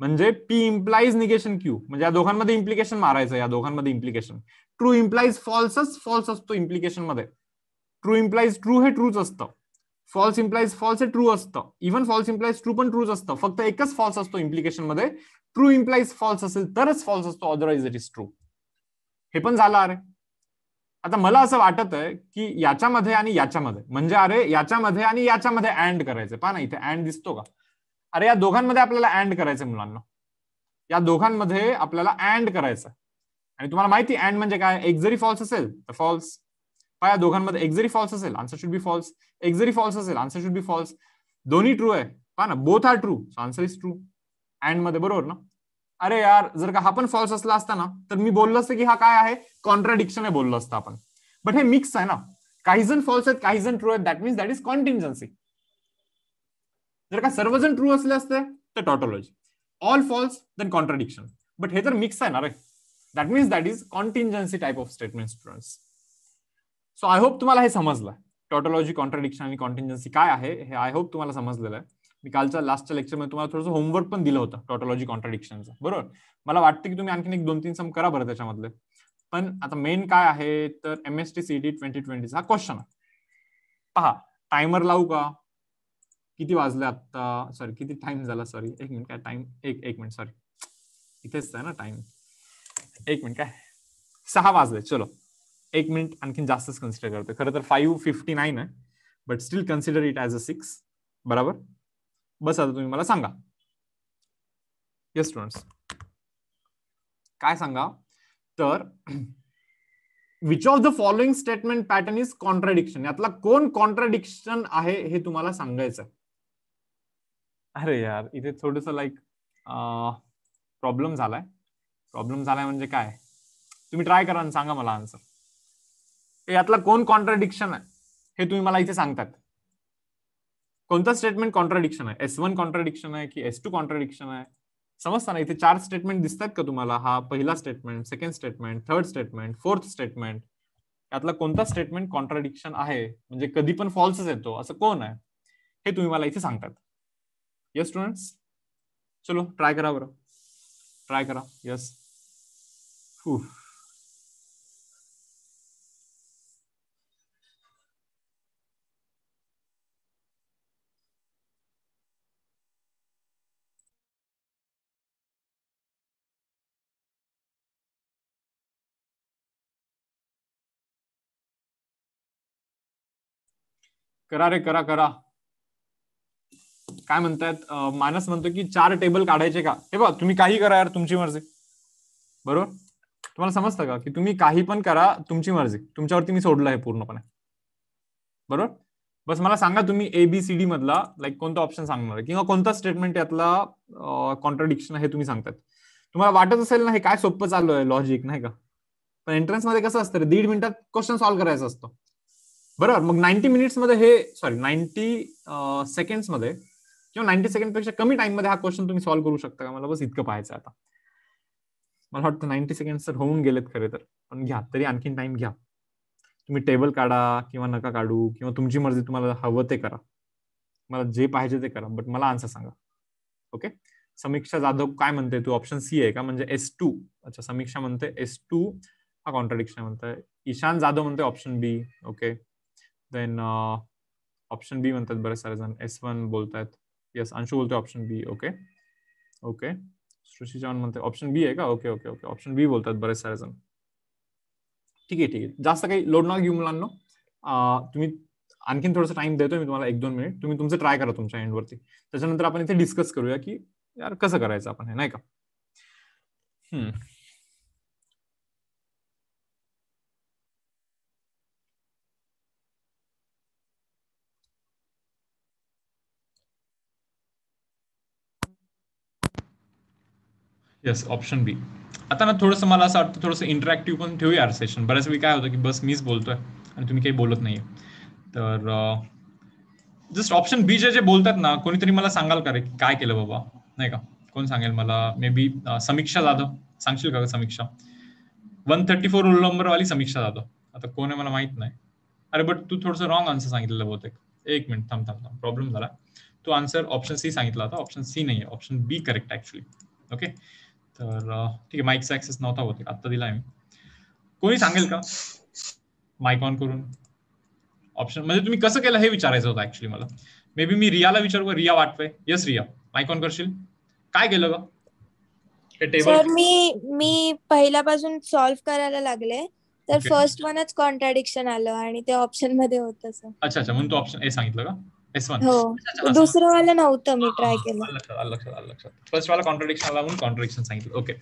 म्हणजे पी इम्प्लाइज निगेशन क्यू म्हणजे या दोघांमध्ये इम्प्लिकेशन मारायचं या दोघांमध्ये इम्प्लिकेशन ट्रू इम्प्लाइज फॉल्सच फॉल्स असतो इम्प्लिकेशन मध्ये ट्रू इम्प्लाइज ट्रू हे ट्रूच असतं फॉल्स इम्प्लाइज फॉल्स हे ट्रू असतं इव्हन फॉल्स इम्प्लाइज ट्रू पण ट्रूच असतं फक्त एकच फॉल्स असतो इम्प्लिकेशन मध्ये ट्रू इम्प्लाइज फॉल्स असेल तरच फॉल्स असतो अदरवाइज इट इज ट्रू हे पण झालं अरे आता मला असं वाटत आहे की याच्यामध्ये आणि याच्यामध्ये म्हणजे अरे याच्यामध्ये आणि याच्यामध्ये अँड करायचं पा ना इथे अँड दिसतो का अरे या दोघांमध्ये आपल्याला अँड करायचं मुलांना या दोघांमध्ये आपल्याला अँड करायचं आणि तुम्हाला माहिती अँड म्हणजे काय एक जरी फॉल्स असेल तर फॉल्स पहा या दोघांमध्ये एक जरी फॉल्स असेल आन्सर शुड बी फॉल्स एक जरी फॉल्स असेल आन्सर शुड बी फॉल्स दोन्ही ट्रू आहे पहा ना both are true answer is true and मध्ये बरोबर ना अरे यार जर का हा पण फॉल्स असला असता ना तर मी बोललो असतं की हा काय आहे कॉन्ट्राडिक्शन आहे बोललो असतं आपण बट हे मिक्स आहे ना काही जण फॉल्स आहेत काही जण ट्रू आहेत that means that is contingency जर का सर्वजण ट्रू असले असते तर tautology all false then contradiction but हे तर मिक्स आहे ना रे that means that is contingency type of statement students so I hope तुम्हाला हे समजलं टॉटोलॉजी कॉन्ट्रडिक्शन आणि कॉन्टिंजन्सी काय आहे हे आय होप तुम्हाला समजलेलं आहे मी कालच्या लास्टच्या लेक्चरमध्ये तुम्हाला थोडंसं होमवर्क पण दिलं होतं टॉटोलॉजी कॉन्ट्रडिक्शनचं बरोबर मला वाटतं की तुम्ही आणखीन एक दोन तीन सम करा बरं त्याच्यामधले पण आता मेन काय आहे तर M S T C twenty ट्वेंटीचा हा क्वेश्चन आहे पहा टायमर लावू का किती वाजले आत्ता सॉरी किती टाइम झाला सॉरी एक मिनिट काय टाइम एक एक मिनिट सॉरी इथेच आहे ना टाइम एक मिनिट काय सहा वाजले चलो एक मिनिट आणखीन जास्तच कन्सिडर करतो खरं तर फाईव्ह फिफ्टी नाईन आहे but still consider it as a six बरोबर बस आता तुम्ही मला सांगा येस स्टुडंट्स काय सांगा तर which of the following statement pattern is contradiction यातला कोण कॉन्ट्राडिक्शन आहे हे तुम्हाला सांगायचं अरे यार इथे थोडस लाईक प्रॉब्लेम झालाय प्रॉब्लेम झालाय म्हणजे काय तुम्ही ट्राय करा आणि सांगा मला आन्सर यातला कोण कॉन्ट्राडिक्शन आहे हे तुम्ही मला इथे सांगतात कोणता स्टेटमेंट कॉन्ट्राडिक्शन आहे एस वन कॉन्ट्राडिक्शन आहे की एस टू कॉन्ट्राडिक्शन आहे समजता ना इथे चार स्टेटमेंट दिसतात का तुम्हाला हा पहिला statement second statement third statement fourth statement यातला कोणता स्टेटमेंट कॉन्ट्राडिक्शन आहे म्हणजे कधी पण फॉल्सच येतो असं कोण आहे हे तुम्ही मला इथे सांगतात यस स्टूडेंट्स चलो ट्राई करा बरा ट्राई करा यस करा रे करा करा काय म्हणतात मानस म्हणतो की चार टेबल काढायचे का हे बघ तुम्ही काही करा यार तुमची मर्जी बरोबर तुम्हाला समजतं का की तुम्ही काही पण करा तुमची मर्जी तुमच्यावरती मी सोडलं आहे पूर्णपणे बरोबर बस मला सांगा तुम्ही ए बी सी डी मधला लाईक कोणता ऑप्शन सांगणार किंवा कोणता स्टेटमेंट यातला कॉन्ट्रडिक्शन हे तुम्ही सांगतात तुम्हाला वाटत असेल ना हे काय सोपं चालू आहे लॉजिक नाही का पण एंट्रन्स मध्ये कसं असतं दीड मिनिटात क्वेश्चन सॉल्व्ह करायचं असतो बरोबर मग नाईन्टी मिनिट्स मध्ये हे सॉरी नाईन्टी सेकंड्स मध्ये किंवा नाईन्टी सेकंड पेक्षा कमी टाइम मध्ये हा क्वेश्चन तुम्ही सॉल्व्ह करू शकता का मला बस इतकं पाहायचं आता मला वाटतं नाईन्टी सेकंड तर होऊन गेलेत खरे तर पण घ्या तरी आणखीन टाइम घ्या तुम्ही टेबल काढा किंवा नका काढू किंवा तुमची मर्जी तुम्हाला हवं ते करा मला जे पाहिजे ते करा बट मला आन्सर सांगा ओके समीक्षा जाधव काय म्हणते तू ऑप्शन सी आहे का म्हणजे एस टू अच्छा समीक्षा म्हणते एस टू हा कॉन्ट्राडिक्शन म्हणतोय ईशान जाधव म्हणते option B okay then option B म्हणतात बरेच सारे जण एस वन बोलतायत यस अंशु बोलते option B okay okay Srushti Chavan म्हणते ऑप्शन बी आहे का okay okay okay option B बोलतात बरेच सारे जण ठीक आहे ठीक आहे जास्त काही लोड नका घेऊ मुलांना तुम्ही आणखी थोडासा टाइम देतो मी तुम्हाला एक दोन मिनिट तुम्ही तुमचं ट्राय करा तुमच्या एंडवरती त्याच्यानंतर आपण इथे डिस्कस करूया की यार कसं करायचं आपण हे नाही का येस ऑप्शन बी आता ना थोडंसं मला असं वाटतं थोडंसं इंटरॅक्टिव्ह पण ठेवूया यार सेशन बऱ्याच वेळी काय होतं की बस मीच बोलतोय आणि तुम्ही काही बोलत नाही तर जस्ट ऑप्शन बी जे जे बोलतात ना कोणीतरी मला सांगाल का रे काय केलं बाबा नाही का कोण सांगेल मला मे बी समीक्षा जाधव सांगशील का Samiksha one thirty four roll number वाली समीक्षा जाधव आता कोण आहे मला माहित नाही अरे बट तू थोडंसं रॉंग आन्सर सांगितलेलं बहुतेक एक मिनिट थांब थांब थांब प्रॉब्लेम झाला तू आन्सर ऑप्शन सी सांगितला होता ऑप्शन सी नाही आहे option B correct actually okay तर ठीक आहे माईकचा ऍक्सेस नव्हता होते आत्ता दिलाय मी कोणी सांगेल का माईक ऑन करून ऑप्शन म्हणजे तुम्ही कसं केलं हे विचारायचं होतं ऍक्च्युली मला मे बी मी रियाला विचारू Riya Watve yes Riya mike on करशील काय केलं का सर मी मी पहिल्यापासून सॉल्व्ह करायला लागले तर फर्स्ट वनच कॉन्ट्राडिक्शन आलं आणि ते ऑप्शन मध्ये होतं अच्छा अच्छा म्हणून तू ऑप्शन हे सांगितलं का एस वन हो. दुसरं वाला नव्हतं मी ट्राय ah, केलं फर्स्ट वाला कॉन्ट्रडिक्शन आला कॉन्ट्रडिक्शन सांगितलं ओके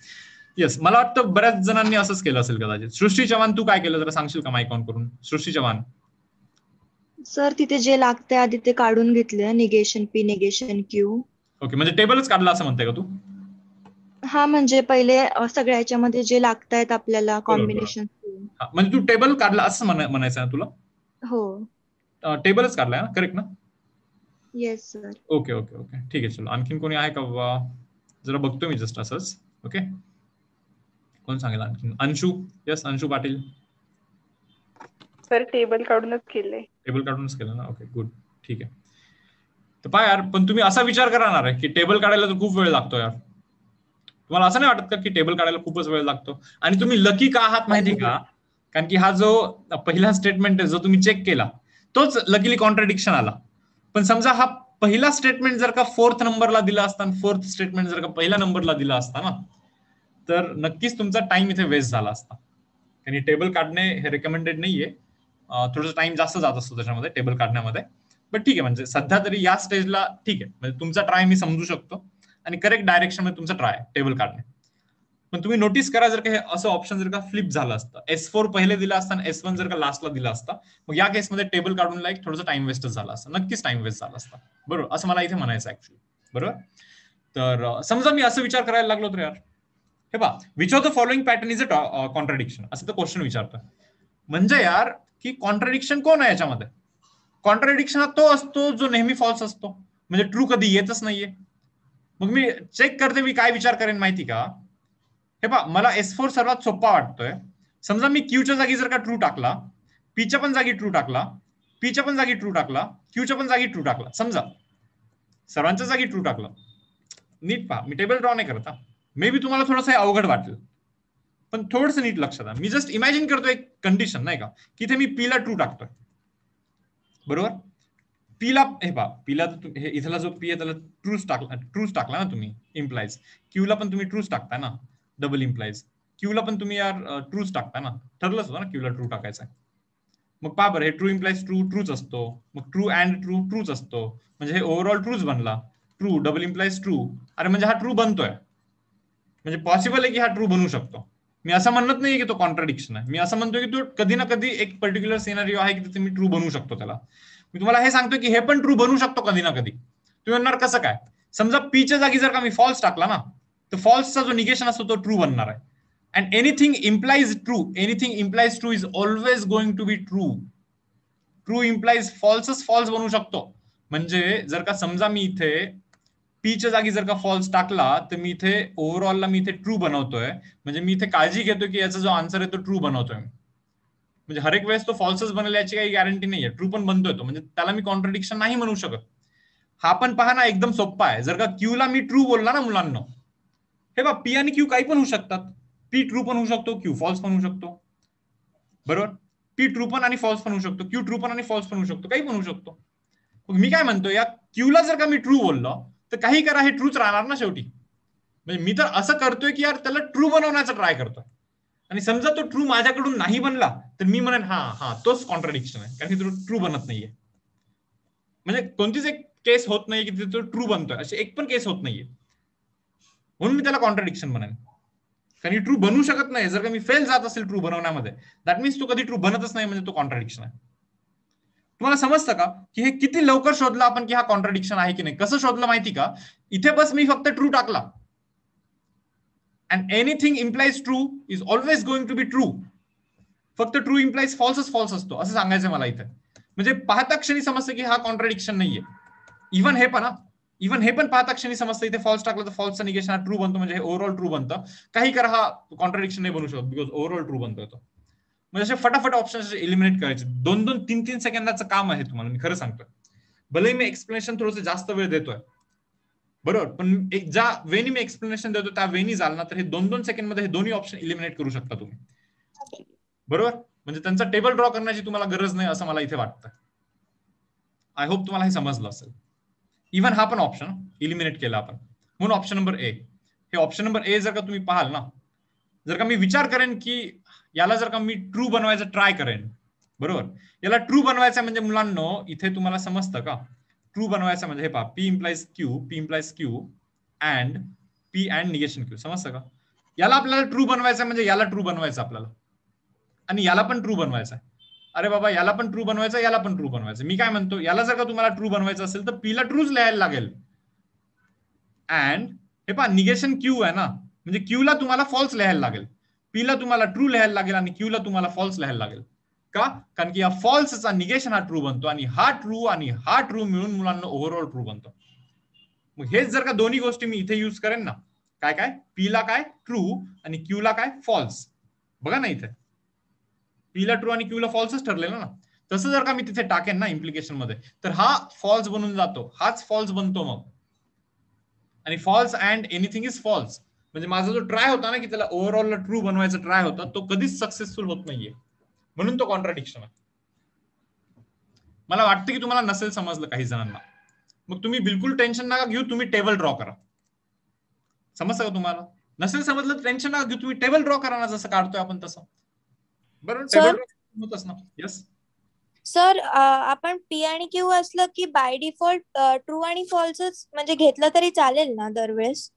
येस मला वाटतं बऱ्याच जणांनी असंच केलं असेल कदाचित सृष्टी चव्हाण तू काय केलं जरा सांगशील का माईक ऑन करून सृष्टी चव्हाण सर तिथे जे लागतंय आधी ते काढून घेतलं negation P negation Q okay म्हणजे टेबलच काढला असं म्हणते का तू हा म्हणजे पहिले सगळ्याच्या मध्ये जे लागतायत आपल्याला कॉम्बिनेशन म्हणजे तू टेबल काढला असं म्हणायचं तुला हो टेबलच काढलाय ना करेक्ट ना सर ओके ओके ओके ठीक आहे चलो आणखीन कोणी आहे का जरा बघतो मी जस्ट असंच ओके कोण सांगेल आणखीन Anshu yes Anshu Patil sir table काढूनच केले टेबल काढूनच ना ओके गुड ठीक आहे तर पहा यार पण तुम्ही असा विचार करणार आहे की टेबल काढायला तर खूप वेळ लागतो यार तुम्हाला असं नाही वाटत का की टेबल काढायला खूपच वेळ लागतो आणि तुम्ही लकी का आहात माहिती का कारण की हा जो पहिला स्टेटमेंट आहे जो तुम्ही चेक केला तोच लकीली कॉन्ट्रडिक्शन आला पण समजा हा पहिला स्टेटमेंट जर का फोर्थ नंबरला दिला असता फोर्थ स्टेटमेंट जर का पहिल्या नंबरला दिला असता ना तर नक्कीच तुमचा टाइम इथे वेस्ट झाला असता आणि टेबल काढणे हे रेकमेंडेड नाहीये थोडस टाइम जास्त जात असतो त्याच्यामध्ये टेबल काढण्यामध्ये बट ठीक आहे म्हणजे सध्या तरी या स्टेजला ठीक आहे म्हणजे तुमचा ट्राय मी समजू शकतो आणि करेक्ट डायरेक्शन मध्ये तुमचा ट्राय टेबल काढणे पण तुम्ही नोटीस करा जर का हे असं ऑप्शन जर का फ्लिप झालं असतं एस फोर पहिले दिला असता आणि एस वन जर का लास्टला दिला असता मग या केसमध्ये टेबल काढून लाईक थोडंसं टाइम वेस्ट झाला असतं नक्कीच टाइम वेस्ट झाला असता बरोबर असं मला इथे म्हणायचं ऍक्च्युली बरोबर तर समजा मी असं विचार करायला लागलो तर यार हे बा which of the following pattern is a contradiction असं तर क्वेश्चन विचारतं म्हणजे यार की कॉन्ट्रडिक्शन कोण आहे याच्यामध्ये कॉन्ट्रडिक्शन हा तो असतो जो नेहमी फॉल्स असतो म्हणजे ट्रू कधी येतच नाहीये मग मी चेक करते मी काय विचार करेन माहिती का हे पहा मला एस फोर सर्वात सोपा वाटतोय समजा मी क्यूच्या जागी जर का ट्रू टाकला पीच्या पण जागी ट्रू टाकला पीच्या पण जागी ट्रू टाकला क्यूच्या पण जागी ट्रू टाकला समजा सर्वांच्या जागी ट्रू टाकला नीट पहा मी टेबल ड्रॉ नाही करता मे बी तुम्हाला थोडंसं अवघड वाटलं पण थोडस नीट लक्षात मी जस्ट इमॅजिन करतो एक कंडिशन नाही का की इथे मी पीला ट्रू टाकतोय बरोबर पीला हे पहा पीला इथला जो पी आहे त्याला ट्रूच टाकला ट्रूच टाकला ना तुम्ही इम्प्लायज क्यूला पण तुम्ही ट्रूच टाकता ना डबल इम्प्लाईज क्यूला पण तुम्ही यार ट्रूच टाकता ना ठरलंच होतं ना क्यूला ट्रू टाकायचा मग पा बरं हे ट्रू इम्प्लाईज ट्रू ट्रूच असतो मग ट्रू अँड ट्रू ट्रूच असतो म्हणजे हे ओव्हरऑल ट्रूच बनला ट्रू डबल इम्प्लाईज ट्रू अरे म्हणजे हा ट्रू बनतोय म्हणजे पॉसिबल आहे की हा ट्रू बनू शकतो मी असं म्हणत नाही की तो कॉन्ट्रडिक्शन आहे मी असं म्हणतो की तो कधी ना कधी एक पर्टिक्युलर सिनारिओ आहे की तुम्ही ट्रू बनवू शकतो त्याला मी तुम्हाला हे सांगतो की हे पण ट्रू बनू शकतो कधी ना कधी तुम्ही म्हणणार कसं काय समजा पीच्या जागी जर का मी फॉल्स टाकला ना तर फॉल्सचा जो निगेशन असतो तो ट्रू बनणार आहे and anything implies true anything implies true is always going to be true true implies फॉल्सच फॉल्स बनू शकतो म्हणजे जर का समजा मी इथे पीच्या जागी जर का फॉल्स टाकला तर मी इथे ओव्हरऑलला मी इथे ट्रू बनवतोय म्हणजे मी इथे काळजी घेतो की याचा जो आन्सर आहे तो ट्रू बनवतोय म्हणजे हरेक वेळेस तो फॉल्सच बनवले याची काही गॅरंटी नाही आहे ट्रू पण बनतोय तो म्हणजे त्याला मी कॉन्ट्रडिक्शन नाही म्हणू शकत हा पण पहा ना एकदम सोप्पा आहे जर का क्यूला मी ट्रू बोलला ना मुलांना हे बा पी आणि क्यू काही पण होऊ शकतात पी ट्रू पण होऊ शकतो क्यू फॉल्स पण होऊ शकतो बरोबर पी ट्रू पण आणि फॉल्स पण होऊ शकतो क्यू ट्रू पण आणि फॉल्स पण होऊ शकतो काही पण होऊ शकतो मग मी काय म्हणतो या क्यूला जर का मी ट्रू बोललो तर काही करा हे ट्रूच राहणार ना शेवटी म्हणजे मी तर असं करतोय की यार त्याला ट्रू बनवण्याचा ट्राय करतोय आणि समजा तो ट्रू माझ्याकडून नाही बनला तर मी म्हणेन हा हा तोच कॉन्ट्रडिक्शन आहे कारण की तो ट्रू बनत नाहीये म्हणजे कोणतीच एक केस होत नाही की तो ट्रू बनतोय अशी एक पण केस होत नाहीये म्हणून मी त्याला कॉन्ट्रडिक्शन म्हणेन कारण ट्रू बनू शकत नाही जर का मी फेल जात असेल ट्रू बनवण्यामध्ये दॅट मीन्स तो कधी ट्रू बनतच नाही म्हणजे तो कॉन्ट्रडिक्शन आहे तुम्हाला समजतं का की हे किती लवकर शोधलं आपण की हा कॉन्ट्रडिक्शन आहे की नाही कसं शोधलं माहिती का इथे बस मी फक्त ट्रू टाकला and anything implies true is always going to be true फक्त ट्रू इम्प्लाईज फॉल्सच फॉल्स असतो असं सांगायचं मला इथे म्हणजे पाहता क्षणी समजतं की हा कॉन्ट्रडिक्शन नाहीये इव्हन हे पण इव्हन हे पण पाहता क्षणी समजतं इथे फॉल्स टाकलं तर फॉल्सचा निगेशन ट्रू बनतो म्हणजे ओव्हरऑल ट्रू बनतं काही करा हा कॉन्ट्रडिक्शन नाही बनू शकत बिकॉज ओव्हरऑल ट्रू बनतो तो म्हणजे असे फटाफट ऑप्शन इलिमिनेट करायचे दोन दोन तीन तीन सेकंदाचं काम आहे तुम्हाला मी खरं सांगतोय भले मी एक्सप्लेनेशन थोडस जास्त वेळ देतोय बरोबर पण एक ज्या वेनी मी एक्सप्लेनेशन देतो त्या वेनी झाल ना तर हे दोन दोन सेकंड मध्ये हे दोन्ही ऑप्शन इलिमिनेट करू शकता तुम्ही बरोबर म्हणजे त्यांचा टेबल ड्रॉ करण्याची तुम्हाला गरज नाही असं मला इथे वाटतं आय होप तुम्हाला हे समजलं असेल इव्हन हा पण ऑप्शन इलिमिनेट केला आपण म्हणून ऑप्शन नंबर ए हे ऑप्शन नंबर ए जर का तुम्ही पाहाल ना जर का मी विचार करेन की याला जर का मी ट्रू बनवायचं ट्राय करेन बरोबर याला ट्रू बनवायचं म्हणजे मुलांना इथे तुम्हाला समजतं का ट्रू बनवायचं म्हणजे हे पहा P implies Q P implies Q and P and negation Q समजतं का याला आपल्याला ट्रू बनवायचं म्हणजे याला ट्रू बनवायचं आपल्याला आणि याला पण ट्रू बनवायचं आहे अरे बाबा याला पण ट्रू बनवायचं याला पण ट्रू बनवायचं मी काय म्हणतो याला जर का तुम्हाला ट्रू बनवायचं असेल तर पीला ट्रूच लिहायला लागेल अँड हे पहा निगेशन क्यू आहे ना म्हणजे क्यूला तुम्हाला फॉल्स लिहायला लागेल पीला तुम्हाला ट्रू लिहायला लागेल आणि क्यूला तुम्हाला फॉल्स लिहायला लागेल का कारण की या फॉल्सचा निगेशन हा ट्रू बनतो आणि हा ट्रू आणि हा ट्रू मिळून मुलांना ओव्हरऑल ट्रू बनतो मग हेच जर का दोन्ही गोष्टी मी इथे यूज करेन ना काय काय पीला काय ट्रू आणि क्यूला काय फॉल्स बघा ना इथे पीला ट्रू आणि क्यूला फॉल्सच ठरलेला ना तसं जर का मी तिथे टाकेन ना इम्प्लिकेशन मध्ये तर हा फॉल्स बनून जातो हाच फॉल्स बनतो मग आणि false and anything is false म्हणजे माझा जो ट्राय होता ना की त्याला ओव्हरऑल ट्रू बनवायचा ट्राय होता तो कधीच सक्सेसफुल होत नाहीये म्हणून तो कॉन्ट्राडिक्शन आहे मला वाटतं की तुम्हाला नसेल समजलं काही जणांना मग तुम्ही बिलकुल टेन्शन नका घेऊ तुम्ही टेबल ड्रॉ करा समजतं का तुम्हाला नसेल समजलं टेन्शन नका घेऊ तुम्ही टेबल ड्रॉ करा ना जसं काढतोय आपण तसं सर आपण पी आणि क्यू असलं की बाय डिफॉल्ट ट्रू आणि फॉल्स म्हणजे घेतलं तरी चालेल ना दरवेळेस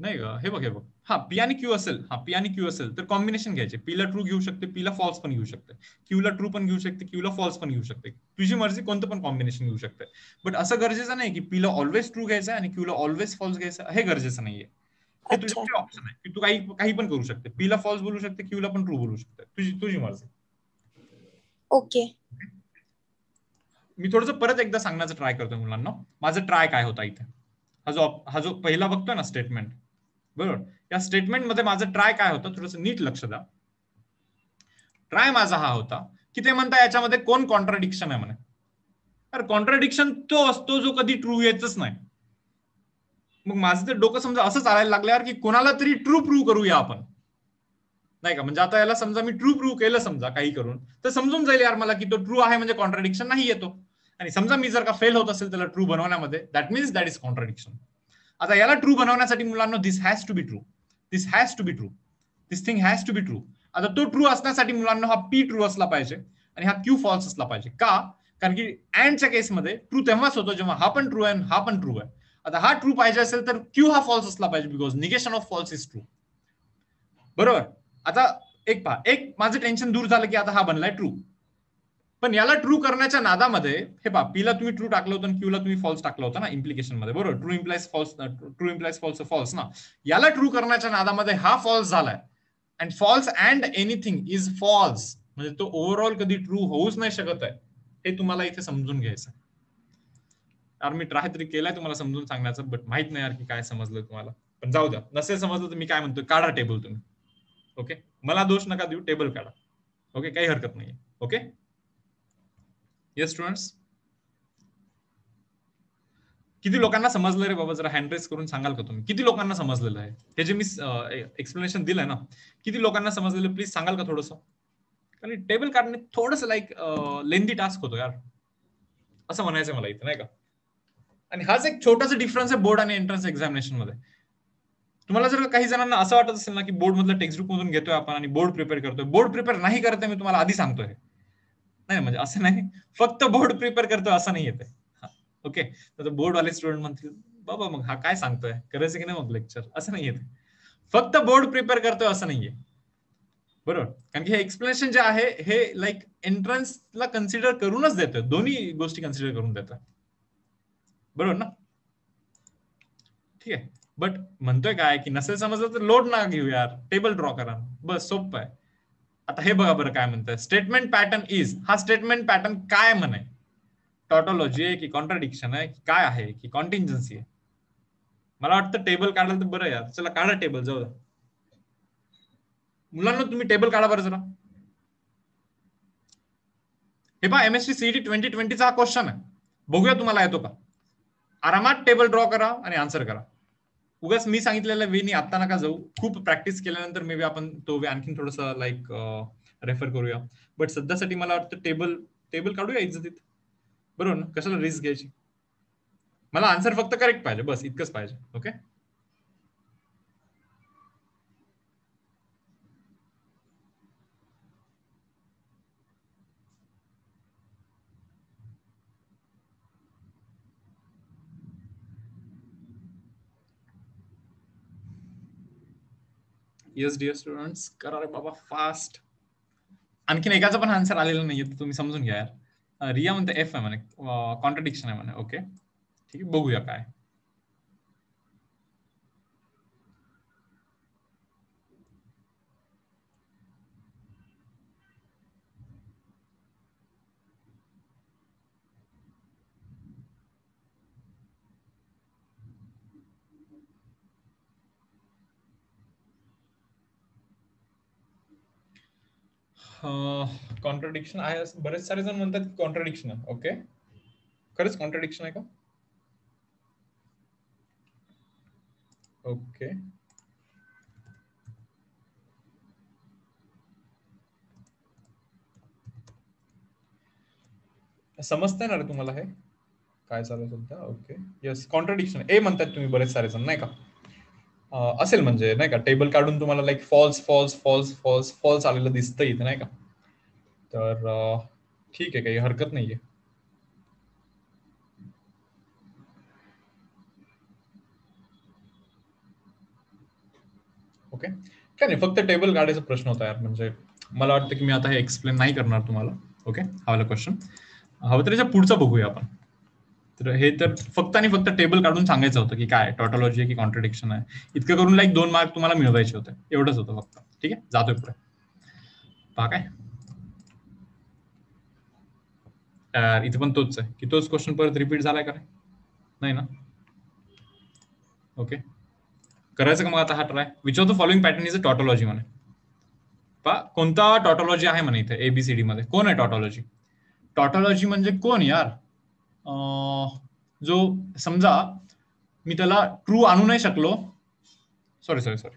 नाही हे बघ हे बघ हा पी आणि क्यू असेल हा पी आणि क्यू असेल तर कॉम्बिनेशन घ्यायचे पीला ट्रू घेऊ शकते पीला फॉल्स पण घेऊ शकते क्यूला ट्रू पण घेऊ शकते क्यूला फॉल्स पण घेऊ शकते तुझी मर्जी कोणतं पण कॉम्बिनेशन घेऊ शकते बट असं गरजेचं नाही की पीला ऑलवेज ट्रू घ्यायचं आणि क्यूला ऑलवेज फॉल्स घ्यायचं हे गरजेचं नाहीये हे तुझे ऑप्शन आहे की तू काही काही पण करू शकते पीला फॉल्स बोलू शकते क्यूला पण ट्रू बोलू शकते तुझी तुझी मर्जी ओके मी थोडस परत एकदा सांगण्याचा ट्राय करतो मुलांना माझा ट्राय काय होता इथे हा जो हा जो पहिला बघतोय ना स्टेटमेंट बरोबर या स्टेटमेंट मध्ये माझा ट्राय काय होता थोडस नीट लक्ष द्या ट्राय माझा हा होता की ते म्हणता याच्यामध्ये कोण कॉन्ट्राडिक्शन आहे म्हणे अरे कॉन्ट्राडिक्शन तो असतो जो कधी ट्रू येतच नाही मग माझं तर डोकं समजा असं चालायला लागल्यावर की कोणाला तरी ट्रू प्रूव्ह करूया आपण नाही का म्हणजे आता याला समजा मी ट्रू प्रूव्ह केलं समजा काही करून तर समजून जाईल यार मला की तो ट्रू आहे म्हणजे कॉन्ट्रडिक्शन नाही येतो आणि समजा मी जर का फेल होत असेल त्याला ट्रू बनवण्यामध्ये that means that is contradiction आता याला ट्रू बनवण्यासाठी मुलांना this has to be true this has to be true this thing has to be true आता तो ट्रू असण्यासाठी मुलांना हा पी ट्रू असला पाहिजे आणि हा क्यू फॉल्स असला पाहिजे का कारण की अँडच्या केसमध्ये ट्रू तेव्हाच होतो जेव्हा हा पण ट्रू आहे हा पण ट्रू आहे आता हा ट्रू पाहिजे असेल तर क्यू हा फॉल्स असला पाहिजे because negation of false is true बरोबर आता एक पहा एक माझं टेन्शन दूर झालं की आता हा बनलाय ट्रू पण याला ट्रू करण्याच्या नादामध्ये हे पहा पीला तुम्ही ट्रू टाकलं होतं क्यूला तुम्ही फॉल्स टाकलं होतं ना इम्प्लिकेशन मध्ये बरोबर true implies false true implies false false ना याला ट्रू करण्याच्या नादामध्ये हा फॉल्स झालाय and false and anything is false म्हणजे तो ओव्हरऑल कधी ट्रू होऊच नाही शकत आहे हे तुम्हाला इथे समजून घ्यायचं यार मी ट्राय तरी केलाय तुम्हाला समजून सांगण्याचं बट माहित नाही यार की काय समजलं तुम्हाला पण जाऊ द्या नसेल समजलं तर मी काय म्हणतो काढा टेबल तुम्ही ओके मला दोष नका देऊ टेबल काढा ओके काही हरकत नाही ओके येस स्टुडंट्स किती लोकांना समजलं रे बाबा जरा हँड रेस करून सांगाल का तुम्ही किती लोकांना समजलेलं आहे ते जे मी एक्सप्लेनेशन दिलं ना किती लोकांना समजलेलं प्लीज सांगाल का थोडस कारण टेबल काढणे थोडस लाईक लेंदी टास्क होतो यार असं म्हणायचं मला इथे नाही का आणि हाच एक छोटासा डिफरन्स आहे बोर्ड आणि एंट्रन्स एक्झामिनेशन मध्ये तुम्हाला जर काही जणांना असं वाटत असेल ना की बोर्ड मधलं टेक्स्टबुक मधून घेतोय आपण आणि बोर्ड प्रिपेअर करतोय बोर्ड प्रिपेअर नाही करत मी तुम्हाला आधी सांगतोय नाही म्हणजे असं नाही फक्त बोर्ड प्रिपेअर करतोय असं नाही येते ओके तर बोर्ड वाले स्टुडंट म्हणतील बाबा मग हा काय सांगतोय करायचं की नाही मग लेक्चर असं नाही येते फक्त बोर्ड प्रिपेअर करतोय असं नाहीये बरोबर कारण की हे एक्सप्लेनेशन जे आहे हे लाईक एंट्रन्सला कन्सिडर करूनच देतोय दोन्ही गोष्टी कन्सिडर करून देतात बरोबर ना ठीक आहे बट म्हणतोय काय की नसेल समजलं तर लोड ना घेऊ यार टेबल ड्रॉ करा बस सोपं आहे आता हे बघा बरं काय म्हणतंय स्टेटमेंट पॅटर्न इज हा स्टेटमेंट पॅटर्न काय म्हणे टॉटॉलॉजी आहे की कॉन्ट्राडिक्शन आहे की काय आहे की कॉन्टिन्जन्सी आहे मला वाटतं टेबल काढलं तर बरं यार चला काढा टेबल जाऊ मुलांना तुम्ही टेबल काढा बरं जरा हे पहा एमएससी सीईटी ट्वेंटी ट्वेंटीचा हा क्वेश्चन आहे बघूया तुम्हाला येतो का आरामात टेबल ड्रॉ करा आणि आन्सर करा उगाच मी सांगितलेलं वेनी आता नका जाऊ खूप प्रॅक्टिस केल्यानंतर मे बी आपण तो वे आणखीन थोडस लाईक रेफर करूया बट सध्यासाठी मला वाटतं टेबल टेबल काढूया इज्जतीत बरोबर ना कशाला रिस्क घ्यायची मला आन्सर फक्त करेक्ट पाहिजे बस इतकंच पाहिजे ओके येस डिअर स्टुडंट्स करा रे बाबा फास्ट आणखीन एकाचा पण आन्सर आलेला नाहीये तुम्ही समजून घ्या यार रिया म्हणते एफ आहे म्हणे कॉन्ट्रडिक्शन आहे म्हणे ओके ठीक आहे बघूया काय कॉन्ट्रडिक्शन आहे बरेच सारे जण म्हणतात कॉन्ट्रडिक्शन आहे ओके खरंच कॉन्ट्रडिक्शन आहे का ओके समजतंय ना रे तुम्हाला हे काय चालू सध्या ओके यस कॉन्ट्रडिक्शन ए म्हणतात तुम्ही बरेच सारे जण नाही का असेल म्हणजे नाही का टेबल काढून तुम्हाला like false false false false false आलेलं दिसतं इथे नाही का तर ठीक आहे काही हरकत नाहीये ओके काय नाही फक्त टेबल काढायचा प्रश्न होता यार म्हणजे मला वाटतं की मी आता हे एक्सप्लेन नाही करणार तुम्हाला ओके हा वाला क्वेश्चन हवं तर पुढचा बघूया आपण तर हे तर फक्त आणि फक्त टेबल काढून सांगायचं होतं की काय टॉटॉलॉजी आहे की कॉन्ट्रडिक्शन आहे इतकं करून लाईक दोन मार्क तुम्हाला मिळवायचे होते एवढंच होतं फक्त ठीक आहे जातोय पुढे पहा काय इथे पण तोच आहे की तोच क्वेश्चन परत रिपीट झालाय का नाही ना ओके करायचं का मग आता हा try which of the following pattern is a tautology म्हणे पा कोणता टॉटॉलॉजी आहे म्हणे इथे एबीसीडी मध्ये कोण आहे टॉटॉलॉजी टॉटॉलॉजी म्हणजे कोण यार जो समजा मी त्याला ट्रू आणू नाही शकलो सॉरी सॉरी सॉरी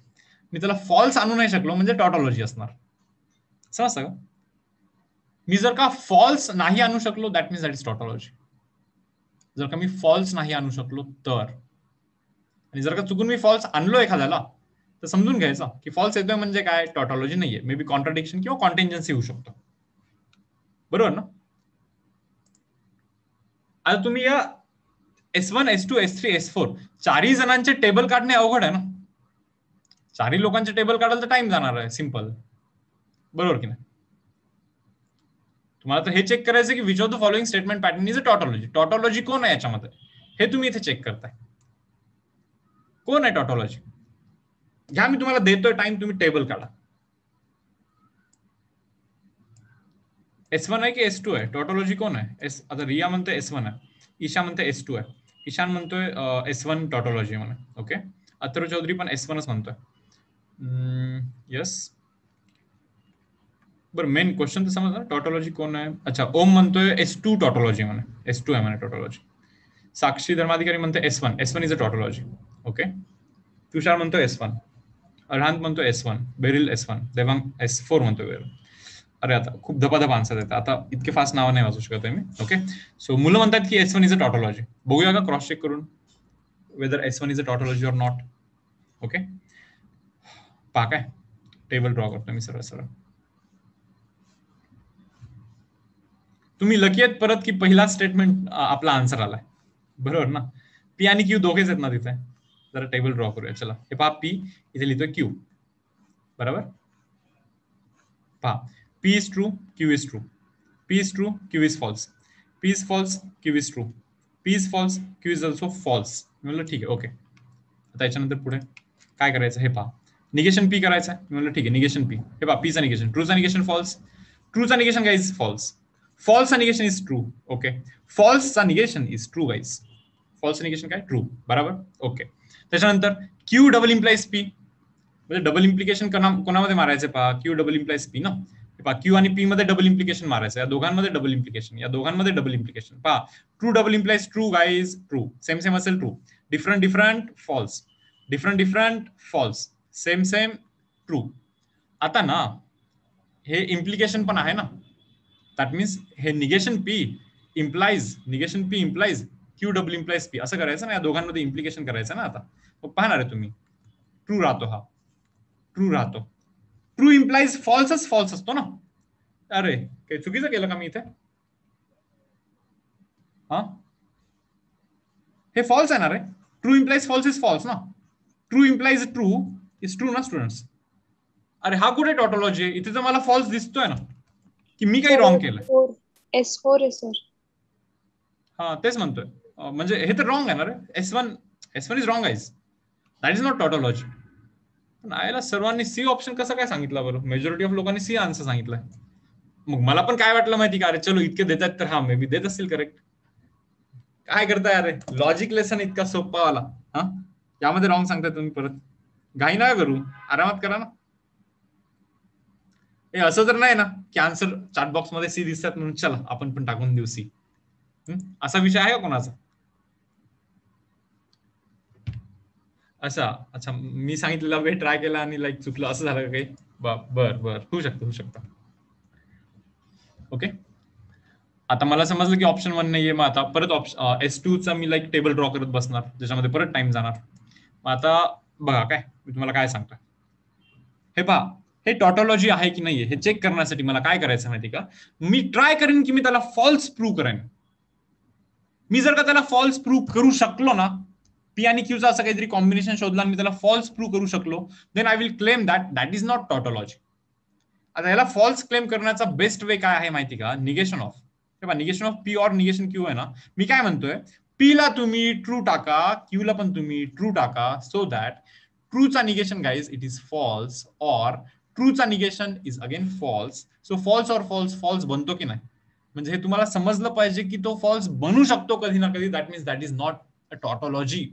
मी त्याला फॉल्स आणू नाही शकलो म्हणजे टॉटॉलॉजी असणार समजतं का मी जर का फॉल्स नाही आणू शकलो that means that is tautology जर का मी फॉल्स नाही आणू शकलो तर आणि जर का चुकून मी फॉल्स आणलो एखाद्याला तर समजून घ्यायचा की फॉल्स येतोय म्हणजे काय टॉटॉलॉजी नाहीये मे बी कॉन्ट्राडिक्शन किंवा कॉन्टेंजन्सी होऊ शकतो बरोबर ना आता तुम्ही या S one S two S three S four चारही जणांचे टेबल काढणे अवघड आहे ना चारही लोकांचे टेबल काढायला तर टाइम जाणार आहे सिम्पल बरोबर की नाही तुम्हाला तर हे चेक करायचं की which of the following statement pattern is a tautology tautology कोण आहे याच्यामध्ये हे तुम्ही इथे चेक करताय कोण आहे टॉटॉलॉजी घ्या मी तुम्हाला देतोय टाइम तुम्ही टेबल काढा एस वन आहे की एस टू आहे टॉटॉलॉजी कोण आहे एस आता रिया म्हणते एस वन आहे ईशा म्हणते एस टू आहे ईशान म्हणतोय एस वन टोटोलॉजी म्हणे ओके अतर चौधरी पण एस वनच म्हणतोय यस hmm, बरं मेन क्वेश्चन तर समजा टॉटॉलॉजी कोण आहे अच्छा ओम म्हणतोय एस टू टॉटॉलॉजी म्हणे एस टू आहे म्हणे टॉटॉलॉजी साक्षी धर्माधिकारी म्हणतोय S one S one is a tautology okay Tushar म्हणतोय एस वन अरहांत म्हणतोय S one Beryl S one Devang S four म्हणतो बेरिल अरे आता खूप धबाधब आन्सर येतात आता इतके फास्ट नाव नाही वाचू शकत आहे मी ओके सो मुलं म्हणतात की S one is a tautology बघूया का क्रॉस चेक करून whether S one is a tautology or not okay पा काय टेबल ड्रॉ करतो मी सरळ सरळ तुम्ही लकी आहेत परत की पहिला स्टेटमेंट आपला आन्सर आलाय बरोबर ना पी आणि क्यू दोघेच आहेत ना तिथे जरा टेबल ड्रॉ करूया चला हे पहा पी इथे लिहितोय क्यू बरोबर पहा P is true, Q is true. P is true, Q is false. P is false, Q is true. P is false, Q is also false. म्हणलं ठीक आहे ओके आता याच्यानंतर पुढे काय करायचं हे पहा निगेशन पी करायचं आहे म्हणलं ठीक आहे निगेशन पी हे पहा पीचा निगेशन ट्रूचा निगेशन फॉल्स ट्रूचा निगेशन काय इज फॉल्स फॉल्सचा निगेशन इज ट्रू ओके फॉल्सचा negation is true guys false negation काय ट्रू बरोबर ओके त्याच्यानंतर क्यू डबल इम्प्लाइज पी म्हणजे डबल इम्प्लिकेशन कोणामध्ये मारायचं पहा क्यू डबल इम्प्लाइज पी ना क्यू आणि पी मध्ये डबल इम्प्लिकेशन मारायचं या दोघांमध्ये डबल इम्प्लिकेशन या दोघांमध्ये डबल इम्प्लिकेशन पहा true double implies true guys true same same असेल true different different false different different false same same true आता ना हे इम्प्लिकेशन पण आहे ना दॅट मीन्स हे negation P implies negation P implies Q double implies P असं करायचं ना या दोघांमध्ये इम्प्लिकेशन करायचं ना आता मग पाहणार आहे तुम्ही ट्रू राहतो हा ट्रू राहतो ट्रू इम्प्लाइज फॉल्सच फॉल्स असतो ना अरे काही चुकीचं केलं का मी इथे हा हे फॉल्स आहे ना रे true implies false is false ना true implies true is true ना स्टुडंट्स अरे हा कुठे टॉटोलॉजी इथे तर मला फॉल्स दिसतोय ना की मी काही रॉंग केलं एस फोर सर हा तेच म्हणतोय म्हणजे हे तर रॉंग आहे ना रे S one S one is wrong eyes that is not tautology नायला सर्वांनी सी ऑप्शन कसं काय सांगितलं बरं मेजॉरिटी ऑफ लोकांनी सी आन्सर सांगितलाय मग मला पण काय वाटलं माहिती का अरे चलो इतके देतात तर हा मे बी देत असतील करेक्ट काय करताय अरे लॉजिक लेसन इतका सोपा आला हा यामध्ये रॉंग सांगताय तुम्ही परत घाई ना करू आरामात करा ना हे असं तर नाही ना की आन्सर चार्ट बॉक्स मध्ये सी दिसतात म्हणून चला आपण पण टाकून देऊ सी असा विषय आहे का कोणाचा असा अच्छा मी सांगितलेला वे ट्राय केला आणि लाईक चुकलं असं झालं काही बर बर होऊ शकतं होऊ शकतं ओके आता मला समजलं की ऑप्शन वन नाहीये मग आता परत ऑप्शन एस टू चा मी लाईक टेबल ड्रॉ करत बसणार ज्याच्यामध्ये परत टाइम जाणार मग आता बघा काय मी तुम्हाला काय सांगता हे पहा हे टॉटॉलॉजी आहे की नाही हे चेक करण्यासाठी मला काय करायचं माहिती का मी ट्राय करेन की मी त्याला फॉल्स प्रूव्ह करेन मी जर का त्याला फॉल्स प्रूव्ह करू शकलो ना पी आणि क्यूचा असं काहीतरी कॉम्बिनेशन शोधला आणि मी त्याला फॉल्स प्रूव्ह करू शकलो then I will claim that that is not tautology आता याला फॉल्स क्लेम करण्याचा बेस्ट वे काय आहे माहिती का negation of negation of P or negation Q आहे ना मी काय म्हणतोय पी ला तुम्ही ट्रू टाका क्यू ला पण तुम्ही ट्रू टाका सो दॅट ट्रूचा negation guys it is false और ट्रूचा negation is again false so false or false false बनतो की नाही म्हणजे हे तुम्हाला समजलं पाहिजे की तो फॉल्स बनू शकतो कधी ना कधी that means that is not a tautology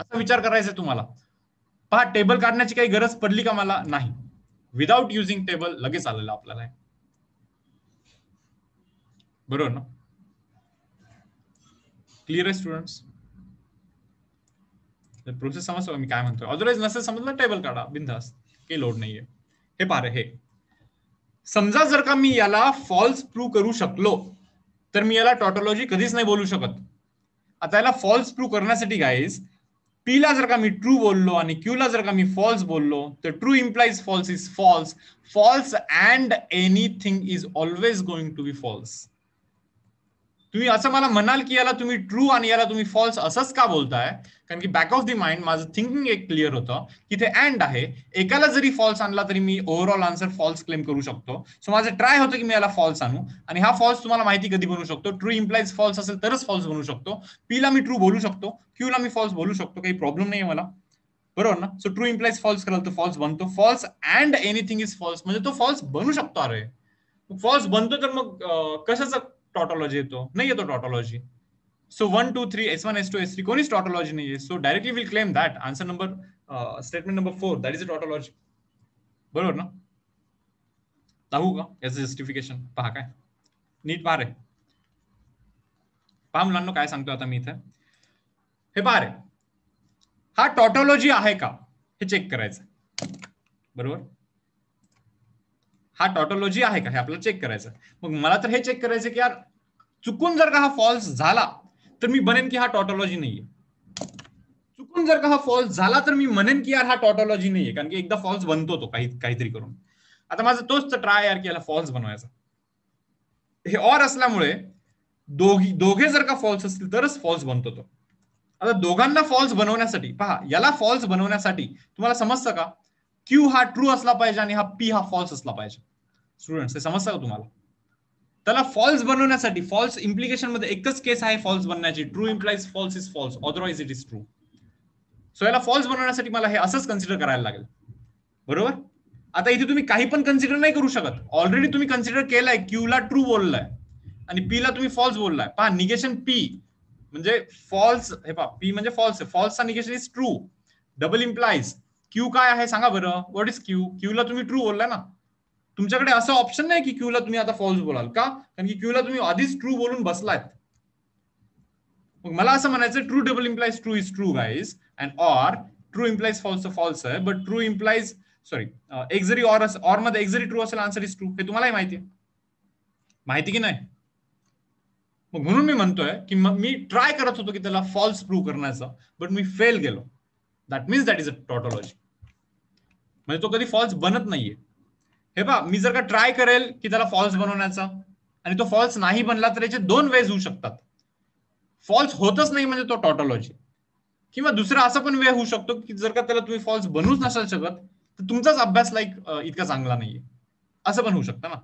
असा विचार करायचा तुम्हाला पहा टेबल काढण्याची काही गरज पडली का मला नाही विदाउट युझिंग टेबल लगेच आलेलं आपल्याला बरोबर ना क्लिअर आहे स्टुडंट प्रोसेस समजतो मी काय म्हणतो अदरवाइज नसेल समजलं टेबल काढा बिंदास काही लोड नाहीये हे पार हे समजा जर का मी याला फॉल्स प्रूव्ह करू शकलो तर मी याला टॉटोलॉजी कधीच नाही बोलू शकत आता याला फॉल्स प्रूव्ह करण्यासाठी गाईज पीला जर का मी ट्रू बोललो आणि क्यूला जर का मी फॉल्स बोललो तर true implies false is false false and anything is always going to be false तुम्ही असं मला म्हणाल की याला तुम्ही ट्रू आणि याला तुम्ही फॉल्स असंच का बोलताय कारण की बॅक ऑफ दी माइंड माझं थिंकिंग एक क्लिअर होतं की ते अँड आहे एकाला जरी फॉल्स आणला तरी मी ओव्हरऑल आन्सर फॉल्स क्लेम करू शकतो सो माझं ट्राय होतं की मी याला फॉल्स आणू आणि हा फॉल्स तुम्हाला माहिती कधी बनू शकतो ट्रू इम्प्लाइज फॉल्स असेल तरच फॉल्स बनू शकतो पीला मी ट्रू बोलू शकतो क्यूला मी फॉल्स बोलू शकतो काही प्रॉब्लेम नाही मला बरोबर ना सो ट्रू इम्प्लाइज फॉल्स कराल तर फॉल्स बनतो false and anything is false म्हणजे तो फॉल्स बनू शकतो अरे फॉल्स बनतो तर मग कशाचा टॉटॉलॉजी येतो नाही येतो tautology So 1, 2, 3, S1, S2, S3, कौन is tautology नहीं है. So directly we'll claim that. Answer number, uh, statement number 4, that is a tautology. बरोबर ना? ताहू का याचं justification पहा काय. नीट पहा रे. पहा मुलांना काय सांगतो आता मी इथे. हे पहा रे. हा टॉटॉलॉजी आहे का हे चेक करायचं बरोबर हा टॉटॉलॉजी आहे का हे आपल्याला चेक करायचं मग मला तर हे चेक करायचं की यार चुकून जर का हा फॉल्स झाला तर मी बनेन की हा टॉटॉलॉजी नाहीये चुकून जर का हा फॉल्स झाला तर मी म्हणेन की यार हा टॉटॉलॉजी नाहीये कारण की एकदा फॉल्स बनतो तो काही काहीतरी करून आता माझा तोच ट्राय यार की याला फॉल्स बनवायचा हे ऑर असल्यामुळे दोघी दोघे जर का फॉल्स असतील तरच फॉल्स बनतो तो आता दोघांना फॉल्स बनवण्यासाठी पहा याला फॉल्स बनवण्यासाठी तुम्हाला समजतं का क्यू हा ट्रू असला पाहिजे आणि हा पी हा फॉल्स असला पाहिजे स्टुडंट हे समजतं का तुम्हाला त्याला फॉल्स बनवण्यासाठी फॉल्स इम्प्लिकेशन मध्ये एकच केस आहे फॉल्स बनण्याची true implies false is false otherwise it is true so याला फॉल्स बनवण्यासाठी मला हे असंच कन्सिडर करायला लागेल बरोबर आता इथे तुम्ही काही पण कन्सिडर नाही करू शकत ऑलरेडी तुम्ही कन्सिडर केलाय क्यू ला ट्रू बोललाय आणि पी ला तुम्ही फॉल्स बोललाय पहा निगेशन पी म्हणजे फॉल्स हे पहा पी म्हणजे फॉल्स आहे फॉल्सचा negation is true double implies Q काय आहे सांगा बरं व्हॉट इज क्यू क्यू ला तुम्ही ट्रू बोललाय ना तुमच्याकडे असं ऑप्शन नाही की क्यूला तुम्ही आता फॉल्स बोलाल का कारण की क्यूला तुम्ही आधीच ट्रू बोलून बसलायत मग मला असं म्हणायचं true double implies true is true guys and or true implies false false आहे बट ट्रू इम्प्लाइज सॉरी एक जरी ऑर ऑर मध्ये एक जरी ट्रू असेल आन्सर इज ट्रू हे तुम्हालाही माहिती आहे माहिती की नाही मग म्हणून मी म्हणतोय की मी ट्राय करत होतो की त्याला फॉल्स प्रूव्ह करण्याचं बट मी फेल गेलो that means that is a tautology म्हणजे तो कधी फॉल्स बनत नाहीये हे पहा मी जर का ट्राय करेल की त्याला फॉल्स बनवण्याचा आणि तो फॉल्स नाही बनला तर याचे दोन वेज होऊ शकतात फॉल्स होतच नाही म्हणजे तो टॉटॉलॉजी किंवा दुसरा असा पण वे होऊ शकतो की जर का त्याला तुम्ही फॉल्स बनवूच नसाल शकत तर तुमचाच अभ्यास लाईक इतका चांगला नाहीये असं पण होऊ शकतं ना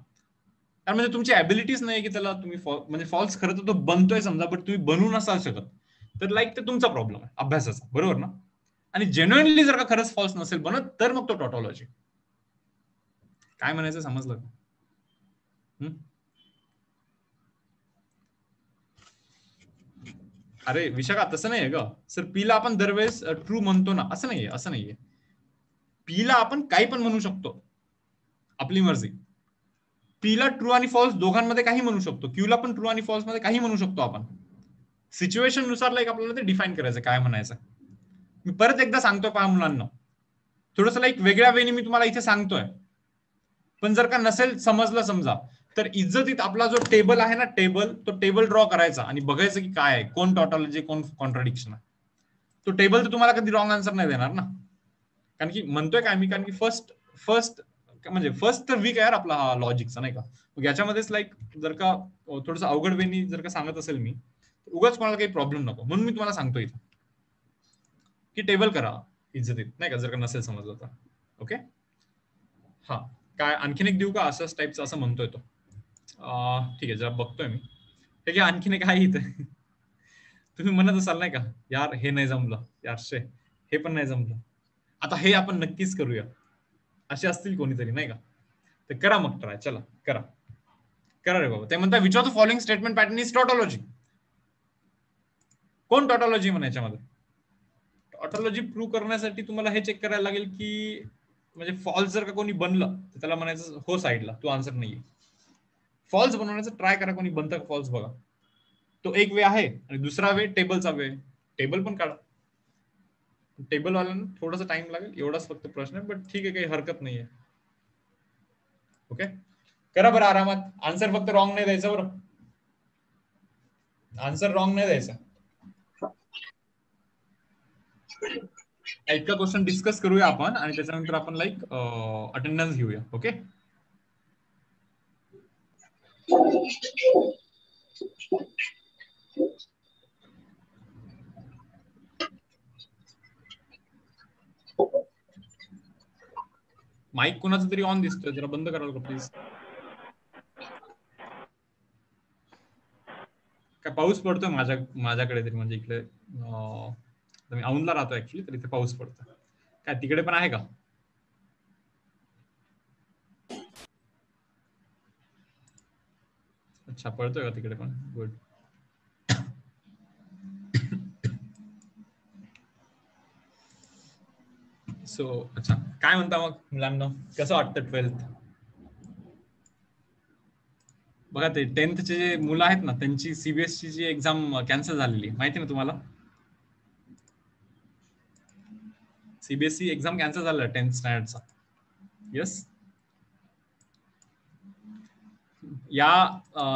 कारण म्हणजे तुमची ऍबिलिटीज नाही की त्याला तुम्ही म्हणजे फॉल्स खरं तर तो बनतोय समजा बट तुम्ही बनवू नसाल शकत तर लाईक ते तुमचा प्रॉब्लेम आहे अभ्यासाचा बरोबर ना आणि जेन्युनली जर का खरंच फॉल्स नसेल बनत तर मग तो टॉटॉलॉजी काय म्हणायचं समजलं अरे विशाखा तसं नाहीये ग सर पीला आपण दरवेळेस ट्रू म्हणतो ना असं नाहीये असं नाहीये पीला आपण काही पण म्हणू शकतो आपली मर्जी पीला ट्रू आणि फॉल्स दोघांमध्ये काही म्हणू शकतो क्यूला पण ट्रू आणि फॉल्स मध्ये काही म्हणू शकतो आपण सिच्युएशन नुसार लाईक आपल्याला ते डिफाईन करायचं काय म्हणायचं मी परत एकदा सांगतो पहा मुलांना थोडस लाईक वेगळ्या वेळी मी तुम्हाला इथे सांगतोय पण जर का नसेल समजलं समजा तर इज्जतीत आपला जो टेबल आहे ना टेबल तो टेबल ड्रॉ करायचा आणि बघायचं की काय आहे कोण टॉटॉलॉजी कोण कॉन्ट्राडिक्शन आहे तो टेबल तर तुम्हाला कधी रॉंग आन्सर नाही देणार ना कारण की म्हणतोय काय मी कारण की फर्स्ट फर्स्ट म्हणजे फर्स्ट तर वीक आहे आपला हा लॉजिकचा नाही का मग याच्यामध्येच लाईक जर का थोडस अवघड वेनी जर का सांगत असेल मी तर उगाच कोणाला काही प्रॉब्लेम नको म्हणून मी तुम्हाला सांगतो इथं की टेबल करा इज्जतीत नाही का जर का नसेल समजलं तर ओके हा काय आणखीन एक देऊ का असंच टाईपचं असं म्हणतोय तो ठीक आहे जरा बघतोय मी ठीक आहे आणखीन एक आहे इथे तुम्ही म्हणत असाल नाही का यार हे नाही जमलं यारशे हे पण नाही जमलं आता हे आपण नक्कीच करूया असे असतील कोणीतरी नाही का तर करा मग ट्राय चला करा करा रे बाबा ते म्हणतात which of the following statement pattern is tautology कोण टॉटॉलॉजी म्हणायच्यामध्ये टॉटॉलॉजी प्रूव्ह करण्यासाठी तुम्हाला हे चेक करायला लागेल की म्हणजे फॉल्स जर का कोणी बनलं तर त्याला म्हणायचं हो साईडला तू आन्सर नाहीये फॉल्स बनवण्याचा ट्राय करा कोणी बनता का फॉल्स बघा तो एक वे आहे आणि दुसरा वे टेबलचा वे टेबल पण काढा टेबल टेबलवाल्यांना थोडासा टाइम लागेल एवढाच फक्त प्रश्न आहे बट ठीक आहे काही हरकत नाहीये ओके करा बरं आरामात आन्सर फक्त रॉंग नाही द्यायचा बरं आन्सर रॉंग नाही द्यायचा इतका क्वेश्चन डिस्कस करूया आपण आणि त्याच्यानंतर आपण लाईक अटेंडन्स घेऊया ओके माईक कुणाचं तरी ऑन दिसतोय जरा बंद करावं का प्लीज काय पाऊस पडतोय माझ्या माझ्याकडे तरी म्हणजे इकडे मी औंधला राहतो ऍक्च्युली तर इथे पाऊस पडतो काय तिकडे पण आहे का अच्छा पडतोय का तिकडे पण गुड सो अच्छा काय म्हणता मग मुलांना कसं वाटतं ट्वेल्थ बघा ते टेन्थचे जे मुलं आहेत ना त्यांची जी एक्झाम कॅन्सल झालेली माहिती ना तुम्हाला सीबीएसई एक्झाम कॅन्सल झाला टेन्थ स्टँडर्डचा येस या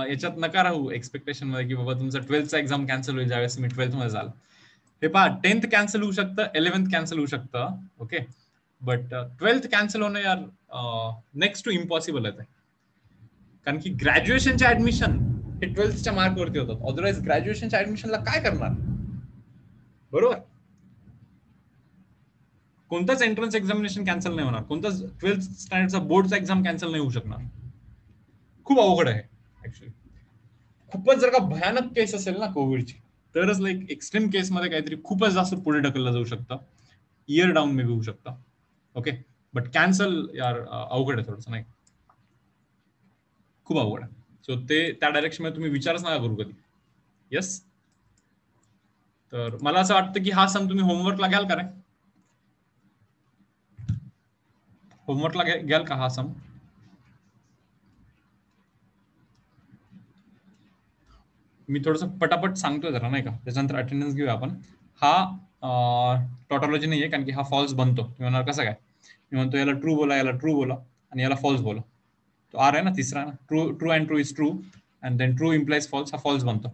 याच्यात नका राहू एक्सपेक्टेशन मध्ये की बाबा तुमचा ट्वेल्थचा एक्झाम कॅन्सल होईल ज्यावेळेस तुम्ही ट्वेल्थ मध्ये जाल हे पहा टेन्थ कॅन्सल होऊ शकतं इलेव्हन्थ कॅन्सल होऊ शकतं ओके बट ट्वेल्थ कॅन्सल होणं यार नेक्स्ट टू इम्पॉसिबल आहे कारण की ग्रॅज्युएशनचे ऍडमिशन हे ट्वेल्थच्या मार्कवरती होतात अदरवाईज ग्रॅज्युएशनच्या ऍडमिशनला काय करणार बरोबर कोणताच एंट्रन्स एक्झामिनेशन कॅन्सल नाही होणार कोणताच ट्वेल्थ स्टँडर्डचा बोर्डचा एक्झाम कॅन्सल नाही होऊ शकणार खूप अवघड आहे ऍक्च्युली खूपच जर का भयानक केस असेल ना कोविडची तरच लाईक एक्स्ट्रीम मध्ये काहीतरी खूपच जास्त पुढे ढकलला जाऊ शकतं इयर डाऊन मे बी होऊ शकता ओके बट कॅन्सल यार अवघड आहे थोडस नाही खूप अवघड आहे सो ते त्या डायरेक्शन मध्ये तुम्ही विचारच नका करू कधी येस तर मला असं वाटतं की हा सम तुम्ही होमवर्क घ्याल का होमवर्क लगे गल कहा सम मैं थोड़स पटापट सांगतो जरा नाही का त्याच्यानंतर अटेंडन्स घेऊया आपण हा टॉटॉलॉजी नहीं है कारण की हा फॉल्स बनतो मैं म्हणणार कसं काय मी म्हणतो ट्रू बोला ये ट्रू बोला आणि फॉल्स बोला तो आर है ना तीसरा ना true true and true is true and then true implies false हा फॉल्स बनतो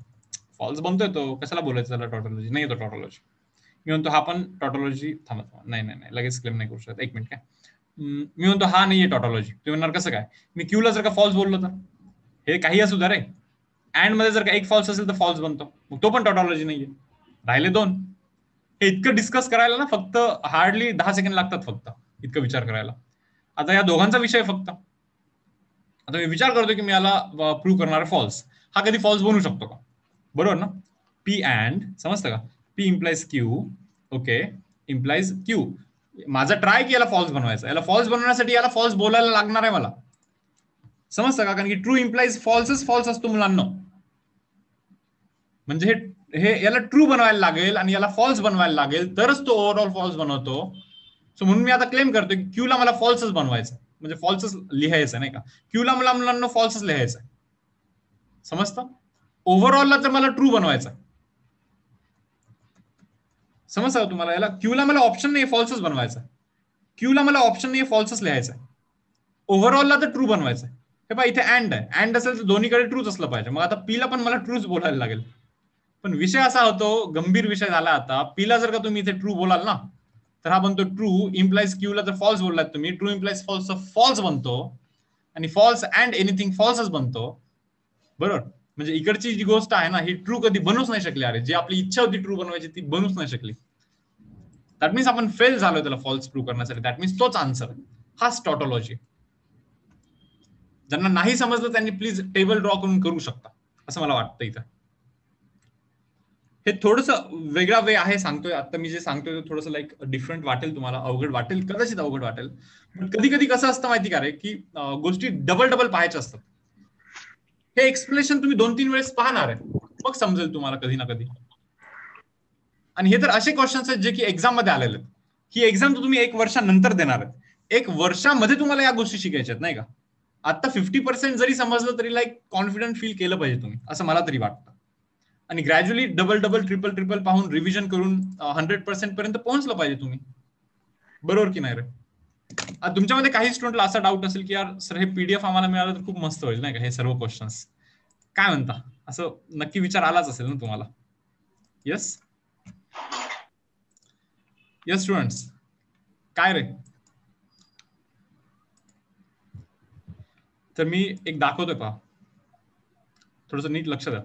फॉल्स बनतोय तो कशाला बोला त्याला टॉटॉलॉजी नाही येतो टॉटॉलॉजी मी म्हणतो हा पण टॉटॉलॉजी थांबत नाही नाही नाही क्लेम नहीं करू शकत एक मिनट क्या मी म्हणतो हा नाहीये टॉटॉलॉजी तुम्ही म्हणणार कसं काय मी क्यूला जर का फॉल्स बोललो तर हे काही असू रे अँड मध्ये जर का एक फॉल्स असेल तर फॉल्स बनतो मग तो पण टॉटॉलॉजी नाहीये राहिले दोन हे इतकं डिस्कस करायला ना फक्त हार्डली दहा सेकंड लागतात फक्त इतकं विचार करायला आता या दोघांचा विषय फक्त आता मी विचार करतो की मी याला प्रूव्ह करणार फॉल्स हा कधी फॉल्स बनू शकतो का बरोबर ना पी अँड समजतं का P implies Q okay implies Q माझा ट्राय की याला फॉल्स बनवायचा याला फॉल्स बनवण्यासाठी याला फॉल्स बोलायला लागणार आहे मला समजतं का कारण की ट्रू इम्प्लाइज फॉल्सच फॉल्स असतो मुलांना म्हणजे हे याला ट्रू बनवायला लागेल आणि याला फॉल्स बनवायला लागेल तरच तो ओव्हरऑल फॉल्स बनवतो सो म्हणून मी आता क्लेम करतो की क्यूला मला फॉल्सच बनवायचं म्हणजे फॉल्सच लिहायचं नाही का क्यूला मला मुलांना फॉल्सच लिहायचं समजतं ओव्हरऑलला तर मला ट्रू बनवायचं समजा तुम्हाला याला क्यूला मला ऑप्शन नाही फॉल्सच बनवायचा क्यूला मला ऑप्शन नाही फॉल्सच लिहायचा ओव्हरऑलला तर ट्रू बनवायचं हे पहा इथे अँड आहे अँड असेल तर दोन्हीकडे ट्रूच असलं पाहिजे मग आता पीला पण मला ट्रूच बोलायला लागेल पण विषय असा होतो गंभीर विषय झाला आता पीला जर का तुम्ही इथे ट्रू बोलाल ना तर हा बनतो ट्रू इम्प्लाइज क्यूला जर फॉल्स बोललात तुम्ही ट्रू इम्प्लाइज फॉल्स फॉल्स बनतो आणि फॉल्स अँड एनिथिंग फॉल्सच बनतो बरोबर म्हणजे इकडची जी गोष्ट आहे ना ही ट्रू कधी बनूच नाही शकली अरे जी आपली इच्छा होती ट्रू बनवायची ती बनूच नाही शकली दॅट मीन्स आपण फेल झालो त्याला फॉल्स ट्रू करण्यासाठी दॅट मीन्स तोच आन्सर हाच टॉटॉलॉजी ज्यांना नाही समजलं त्यांनी प्लीज टेबल ड्रॉ करून करू शकता असं मला वाटतं इथं हे थोडस वेगळा वे आहे सांगतोय आता मी जे सांगतोय ते थोडंसं लाईक डिफरंट वाटेल तुम्हाला अवघड वाटेल कदाचित अवघड वाटेल पण कधी कधी कसं असतं माहिती का रे की गोष्टी डबल डबल पाहायच्या असतात हे एक्सप्लेनेशन तुम्ही दोन तीन वेळेस पाहणार आहे मग समजेल तुम्हाला कधी ना कधी आणि हे तर असे क्वेश्चन्स आहेत जे की एक्झाम मध्ये आलेले आहेत ही एक्झाम तुम्ही एक वर्षानंतर देणार आहेत एक वर्षामध्ये तुम्हाला या गोष्टी शिकायच्या आहेत नाही का आता फिफ्टी पर्सेंट जरी समजलं तरी लाईक कॉन्फिडंट फील केलं पाहिजे तुम्ही असं मला तरी वाटतं आणि gradually double double triple triple पाहून रिव्हिजन करून हंड्रेड पर्सेंट पर्यंत पोहोचलं पाहिजे तुम्ही बरोबर की नाही रे तुमच्यामध्ये काही स्टुडंटला असा डाऊट असेल की यार सर हे पीडीएफ आम्हाला मिळालं तर खूप मस्त होईल नाही का हे सर्व क्वेश्चन्स काय म्हणता असं नक्की विचार आलाच असेल ना तुम्हाला येस येस स्टुडंट्स काय रे तर मी एक दाखवतोय पहा थोडस नीट लक्ष द्या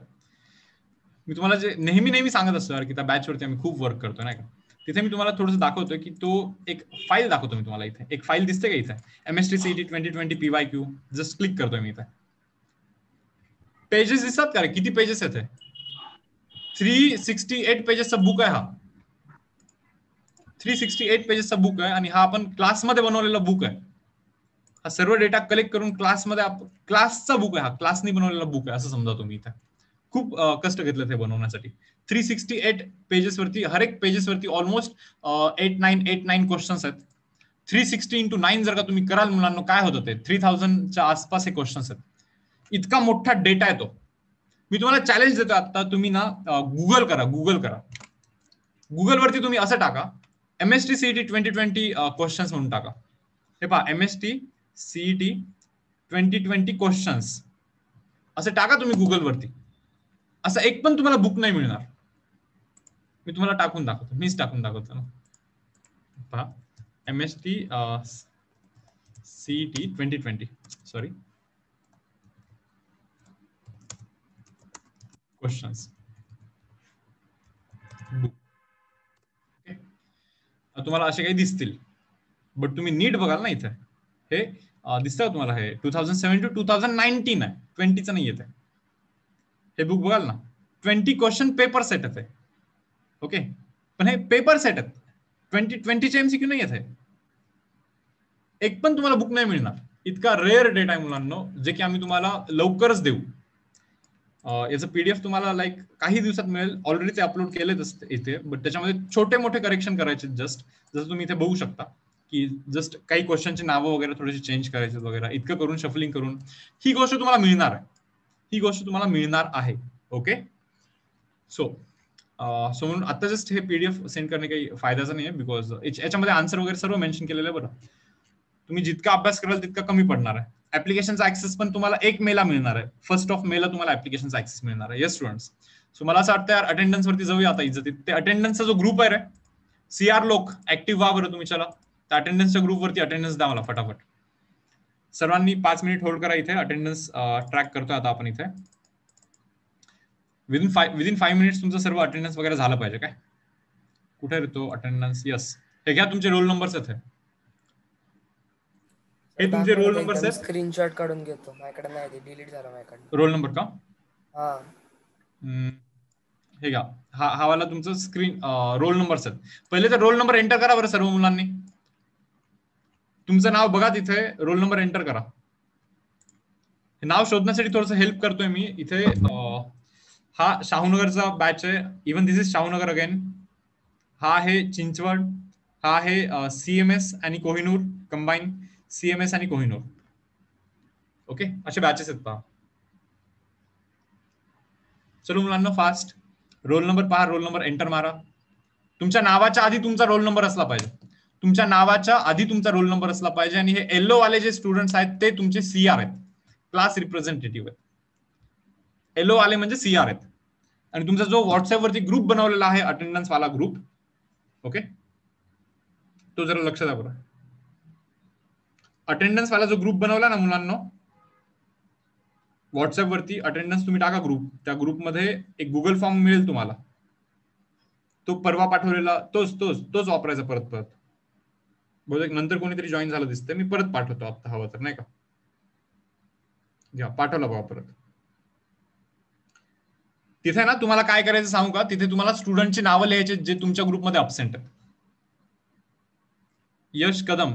मी तुम्हाला जे नेहमी नेहमी सांगत असतो यार की त्या बॅचवरती आम्ही खूप वर्क करतो नाही का तिथे मी तुम्हाला थोडस दाखवतो की तो एक फाईल दाखवतो मी तुम्हाला इथे एक फाईल दिसते का इथे MST CT twenty twenty PY Q just click करतोय मी इथे पेजेस दिसतात का किती पेजेस आहेत थ्री सिक्स्टी एट पेजेसचा बुक आहे हा थ्री सिक्स्टी एट पेजेसचा बुक आहे आणि हा आपण क्लासमध्ये बनवलेला बुक आहे हा सर्व डेटा कलेक्ट करून क्लासमध्ये क्लासचा बुक आहे हा क्लासनी बनवलेला बुक आहे असं समजा तुम्ही इथे खूप कष्ट घेतलं ते बनवण्यासाठी थ्री सिक्स्टी एट पेजेसवरती हर एक पेजेसवरती almost eight nine eight nine questions आहेत थ्री सिक्स्टी इंटू नाईन जर का तुम्ही कराल मुलांना काय होतं ते थ्री थाउजंडच्या आसपास हे क्वेश्चन्स आहेत इतका मोठा डेटा येतो मी तुम्हाला चॅलेंज देतो आता तुम्ही ना गुगल करा गुगल करा गुगलवरती तुम्ही असं टाका M S T CET twenty twenty questions म्हणून टाका हे पहा M S T CET twenty twenty questions असं टाका तुम्ही गुगलवरती असं एक पण तुम्हाला बुक नाही मिळणार मी तुम्हाला टाकून दाखवतो मीच टाकून दाखवतो ना पहा M S T C T twenty twenty sorry questions तुम्हाला असे काही दिसतील बट तुम्ही नीट बघाल ना इथे हे दिसतं तुम्हाला हे two thousand seven two two thousand nineteen आहे ट्वेंटीचं नाही येत आहे हे बुक बघाल ना ट्वेंटी क्वेश्चन पेपर सेट आहे ओके पण हे पेपर सेट आहेत ट्वेंटी ट्वेंटीचे एमसीक्यू नाही आहेत एक पण तुम्हाला बुक नाही मिळणार इतका रेअर डेटा आहे मुलांना जे की आम्ही तुम्हाला लवकरच देऊ याचं पीडीएफ तुम्हाला लाईक काही दिवसात मिळेल ऑलरेडी ते अपलोड केलेच असते इथे बट त्याच्यामध्ये छोटे मोठे करेक्शन करायचे जस्ट जसं तुम्ही इथे बघू शकता की जस्ट काही क्वेश्चनची नावं वगैरे थोडीशी चेंज करायचे वगैरे इतकं करून शफलिंग करून ही गोष्ट तुम्हाला मिळणार आहे ही गोष्ट तुम्हाला मिळणार आहे ओके सो सो म्हणून आता जस्ट हे पीडीएफ सेंड करणे काही फायद्याचं नाही आहे बिकॉज याच्यामध्ये आन्सर वगैरे सर्व मेन्शन केलेलं आहे बरं तुम्ही जितका अभ्यास कराल तितका कमी पडणार आहे ऍप्लिकेशनचा ऍक्सेस पण तुम्हाला एक मेला मिळणार आहे फर्स्ट ऑफ मेला तुम्हाला ऍप्लिकेशनचा ऍक्सेस मिळणार आहे येस स्टुडंट्स सो मला असं वाटतं अटेंडन्स वरती जाऊया आता इज्जतीत ते अटेंडन्सचा जो ग्रुप आहे रे आर लोक ऍक्टिव्ह व्हा बरं तुम्ही चला त्या अटेंडन्सच्या ग्रुपवरती अटेंडन्स द्या मला फटाफट सर्वांनी पाच मिनिट होल्ड करा इथे अटेंडन्स ट्रॅक करतोय आता आपण इथे within five within five minutes तुमचं सर्व अटेंडन्स वगैरे झालं पाहिजे काय कुठे येतो अटेंडन्स यस हे घ्या तुमचे रोल नंबर्स आहेत हे तुमचे रोल नंबर सर स्क्रीनशॉट काढून घेतो माझ्याकडे नाही डिलीट झाला माझ्याकडे रोल नंबर का हे घ्या हा हा वाला तुमचं स्क्रीन रोल नंबर आहेत पहिले तर रोल नंबर एंटर करा बरं सर्व मुलांनी तुमचं नाव बघा तिथे रोल नंबर एंटर करा नाव शोधण्यासाठी थोडस हेल्प करतोय मी इथे हा शाहूनगरचा बॅच आहे even this is Shahunagar again हा आहे चिंचवड हा आहे सी एम एस आणि Kohinoor combine C M S आणि कोहिनूर ओके असे बॅचेस आहेत पहा चलो मुलांना फास्ट रोल नंबर पहा रोल नंबर एंटर मारा तुमच्या नावाच्या आधी तुमचा रोल नंबर असला पाहिजे तुमच्या नावाच्या आधी तुमचा रोल नंबर असला पाहिजे आणि हे येल्लो वाले जे स्टुडंट आहेत ते तुमचे सीआर आहेत क्लास रिप्रेझेंटेटिव्ह आहेत एलो आले म्हणजे सी आर आहेत आणि तुमचा जो वरती ग्रुप बनवलेला आहे अटेंडन्स वाला ग्रुप ओके तो जरा लक्ष द्या बरं अटेंडन्स वाला जो ग्रुप बनवला ना मुलांना वरती अटेंडन्स तुम्ही टाका ग्रुप त्या ग्रुपमध्ये एक गुगल फॉर्म मिळेल तुम्हाला तो परवा पाठवलेला तोच तोच तोच वापरायचा परत परत बहुतेक नंतर कोणीतरी जॉईन झालं दिसतं मी परत पाठवतो आता हवं तर नाही का घ्या पाठवला बघा परत तिथे ना तुम्हाला काय करायचं सांगू का तिथे तुम्हाला स्टुडंटची नावं लिहायचे जे तुमच्या ग्रुपमध्ये अबसेंट यश कदम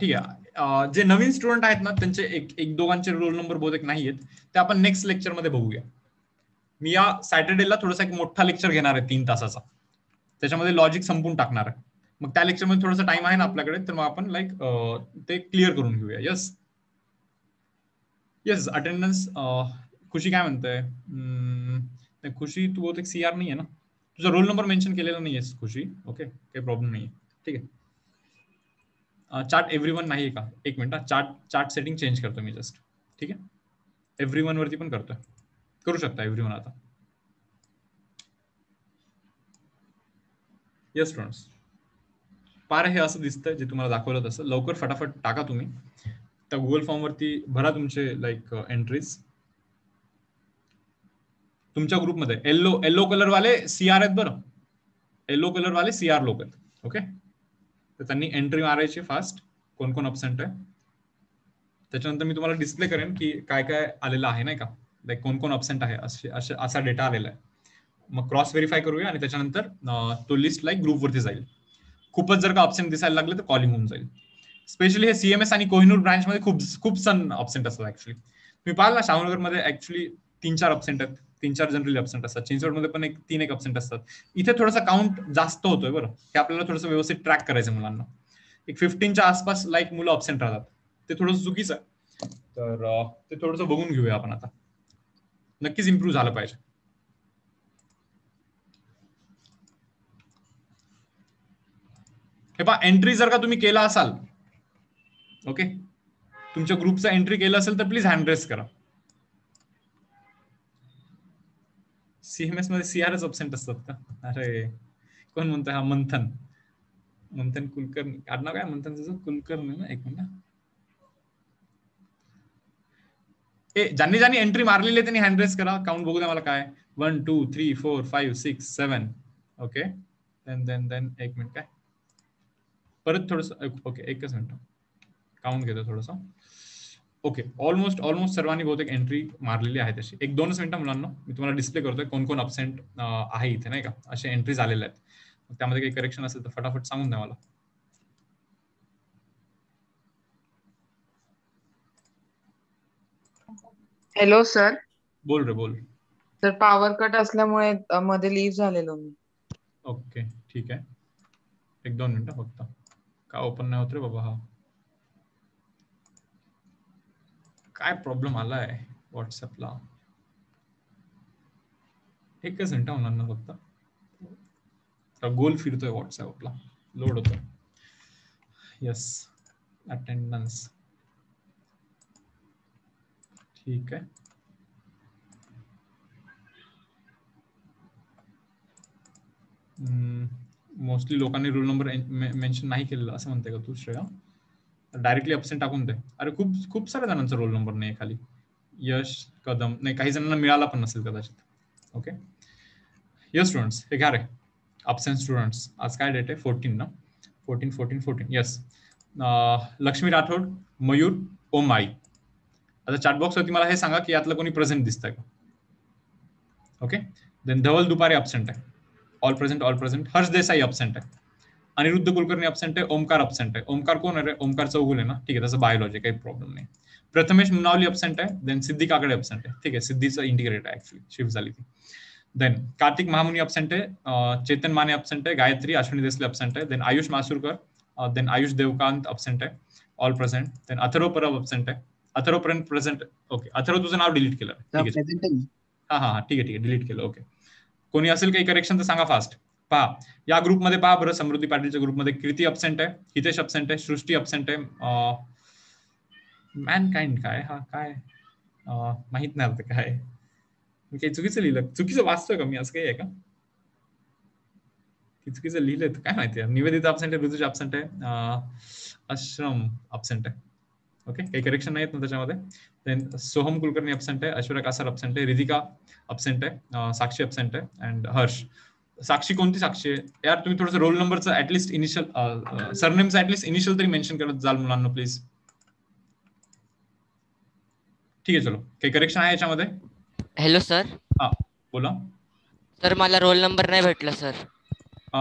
ठीक आहे जे नवीन स्टुडंट आहेत ना त्यांचे एक एक दोघांचे रोल नंबर बहुतेक नाही आहेत ते आपण नेक्स्ट लेक्चरमध्ये बघूया मी या सॅटर्डेला थोडासा एक मोठा लेक्चर घेणार आहे तीन तासाचा त्याच्यामध्ये लॉजिक संपून टाकणार आहे मग त्या लेक्चरमध्ये थोडासा टाइम आहे ना आपल्याकडे तर मग आपण लाईक ते क्लिअर करून घेऊया यस येस अटेंडन्स खुशी काय म्हणतंय नहीं तो खुशी तो वो तो सी आर नहीं है ना तुझा रोल नंबर मेंशन केलेला नहीं है खुशी ओके कोई प्रॉब्लम नहीं है ठीक है चार्ट एवरी वन नहीं का एक minute chart chart setting change करते मैं जस्ट ठीक है एवरी वन वरती करते करू शकता एवरी वन आता येस स्टुडंट्स पार हे असं दिसतं जे तुम्हाला दाखवलं तसं लवकर फटाफट टाका तुम्ही त्या गुगल वरती भरा तुमचे लाईक एंट्रीज तुमच्या ग्रुपमध्ये येल्लो येल्लो कलर वाले सी आर आहेत बरं येल्लो कलर वाले सी आर लोक आहेत ओके तर त्यांनी एंट्री मारायची फास्ट कोण कोण अब्सेंट आहे त्याच्यानंतर मी तुम्हाला डिस्प्ले करेन की काय काय आलेलं आहे नाही का लाईक कोण कोण अब्सेंट आहे असा डेटा आलेला आहे मग क्रॉस व्हेरीफाय करूया आणि त्याच्यानंतर तो लिस्ट लाईक ग्रुपवरती जाईल खूपच जर का अब्सेंट दिसायला लागले तर कॉलिंग होऊन जाईल स्पेशली हे सीएमएस आणि कोहिनूर ब्रांचमध्ये खूप खूप सण अब्सेंट असतात ऍक्च्युली तुम्ही पाहाल ना शाहूनगरमध्ये ऍक्च्युली तीन चार अब्सेंट आहेत तीन चार जनरली अब्सेंट असतात मध्ये पण एक तीन एक अब्सेंट असतात इथे थोडासा काउंट जास्त होतोय बरं हे आपल्याला थोडस व्यवस्थित ट्रॅक करायचं मुलांना एक फिफ्टीनच्या आसपास लाईक मुलं अब्सेंट राहतात ते थोडंसं चुकीचं आहे तर ते थोडस बघून घेऊया आपण आता नक्कीच इम्प्रूव्ह झालं पाहिजे हे पहा एंट्री जर का तुम्ही केला असाल ओके तुमच्या ग्रुपचा एंट्री केला असेल तर प्लीज हँड रेस करा सीएमएस एम एस मध्ये सी आरच ऑब्सेंट असतात का अरे कोण म्हणतो हा मंथन मंथन कुलकर्णी आडनाव काय मंथन तुझं कुलकर्णी ना एक मिनिट ए ज्यांनी ज्यांनी एंट्री मारलेली त्यांनी हँड रेस करा काउंट बघू द्या मला काय one two three four five six seven okay then then then एक मिनिट काय परत थोडस ओके एकच मिनिट काउंट घेतो थोडंसं ओके ऑलमोस्ट ऑलमोस्ट सर्वांनी बहुतेक एंट्री मारलेली आहे तशी एक दोनच मिनिटं मुलांना मी तुम्हाला डिस्प्ले करतोय कोण कोण अब्सेंट आहे इथे नाही का असे एंट्री झालेल्या आहेत त्यामध्ये काही करेक्शन असेल तर फटाफट सांगून द्या मला हॅलो सर बोल रे बोल सर पॉवर कट असल्यामुळे मध्ये लीव्ह झालेलो मी ओके ठीक आहे एक दोन मिनिटं फक्त का ओपन नाही होत रे बाबा हा काय प्रॉब्लेम आलाय व्हॉट्सअपला एकच मिनिट होणार ना फक्त गोल फिरतोय व्हॉट्सअपला लोड होतोय यस अटेंडन्स ठीक है मोस्टली हम्म, लोकांनी रोल नंबर मेन्शन नाही केलेला असं म्हणते का तू श्रेया डायरेक्टली अब्सेंट टाकून दे अरे खूप खूप साऱ्या जणांचा रोल नंबर नाही खाली यश कदम नाही काही जणांना मिळाला पण नसेल कदाचित ओके यस स्टुडंट्स हे घ्या रे अबसेंट स्टुडंट्स आज काय डेट आहे फोर्टीन ना fourteen fourteen fourteen yes Lakshmi Rathod Mayur माई आता चार्टबॉक्सवरती मला हे सांगा की यातलं कोणी प्रेझेंट दिसतंय का ओके देन धवल दुपारी अब्सेंट आहे all present all present Harsh Desai absent आहे अनिरुद्ध कुलकर्णी अब्सेंट आहे ओमकार अब्सेंट आहे ओमकार कोण आहे ओमकार आहे ना ठीक आहे त्याचा बायोलॉजी काही प्रॉब्लेम नाही प्रथमेश मुनावली अब्सेंट आहे देन सिद्धी काकडे अब्सेंट आहे ठीक आहे सिद्धीचं इंटिग्रेट आहे ऍक्च्युली शिफ्ट झाली ती देन कार्तिक महामुनी अब्सेंट आहे चेतन माने अब्सेंट आहे गायत्री अश्विनी देसले अब्सेंट आहे then Ayush Masurkar then Ayush Devkant absent आहे all present then Atharva Parab absent आहे अथर्व पर्यंत प्रेझेंट ओके अथर्व तुझं नाव डिलीट केलं ठीक आहे हा हा ठीक आहे ठीक आहे डिलीट केलं ओके कोणी असेल काही करेक्शन तर सांगा फास्ट पा या ग्रुपमध्ये पहा समृद्धि पाटिल ग्रुप मे कृति अब्सेंट है हितेश अब्सेंट है सृष्टि अब्सेंट है मैन काइंड काय हा काय का चुकी से काही आहे का चुकीचं Nivedita absent Rutuj absent absent okay correction then Soham Kulkarni absent है absent Ridhika absent Sakshi absent है एंड हर्ष साक्षी कोणती साक्षी आहे यार तुम्ही थोडस रोल नंबरच ऍटलिस्ट इनिशियल सरनेमचं ऍटलिस्ट इनिशियल तरी मेन्शन करत जाल मुलांना प्लीज ठीक आहे चलो काही करेक्शन आहे याच्यामध्ये हॅलो सर हा बोला सर मला रोल नंबर नाही भेटला सर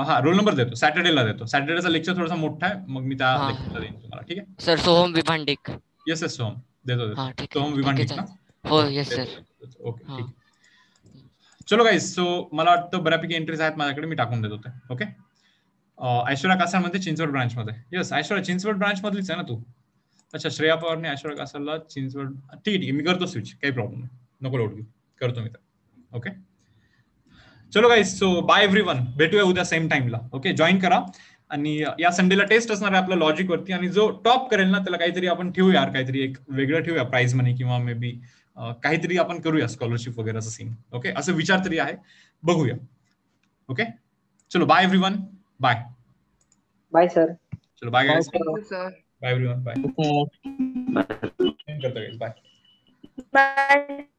हा रोल नंबर देतो सॅटर्डेला देतो सॅटर्डेचा लेक्चर थोडासा मोठा आहे मग मी त्या लेक्चरला देईन तुम्हाला ठीक आहे sir Soham Vibhandik yes yes Soham देतो देतो सोहम विभांडिक हो सर ओके ठीक चलो काही सो मला वाटतं बऱ्यापैकी एंट्रीज आहेत माझ्याकडे मी टाकून देत होते ओके ऐश्वर्या कासार म्हणजे मध्ये चिंचवड मध्ये येस ऐश्वर्या चिंचवड ब्रांच मधलीच आहे ना तू अच्छा श्रेया पवारने ऐश्वर्या कासारला चिंचवड ठीक ठीक मी करतो स्विच काही प्रॉब्लेम नाही नको लोट करतो मी तर ओके चलो काही सो बाय एव्हरी वन भेटूया उद्या सेम टाइमला ओके जॉईन करा आणि या संडेला टेस्ट असणार आहे आपल्या लॉजिक वरती आणि जो टॉप करेल ना त्याला काहीतरी आपण ठेवूया काहीतरी एक वेगळं ठेवूया प्राइज मनी किंवा मे बी काहीतरी आपण करूया स्कॉलरशिप वगैरे असं सीन ओके असं विचार तरी आहे बघूया ओके चलो bye one bye bye sir चलो bye guys bye everyone bye bye bye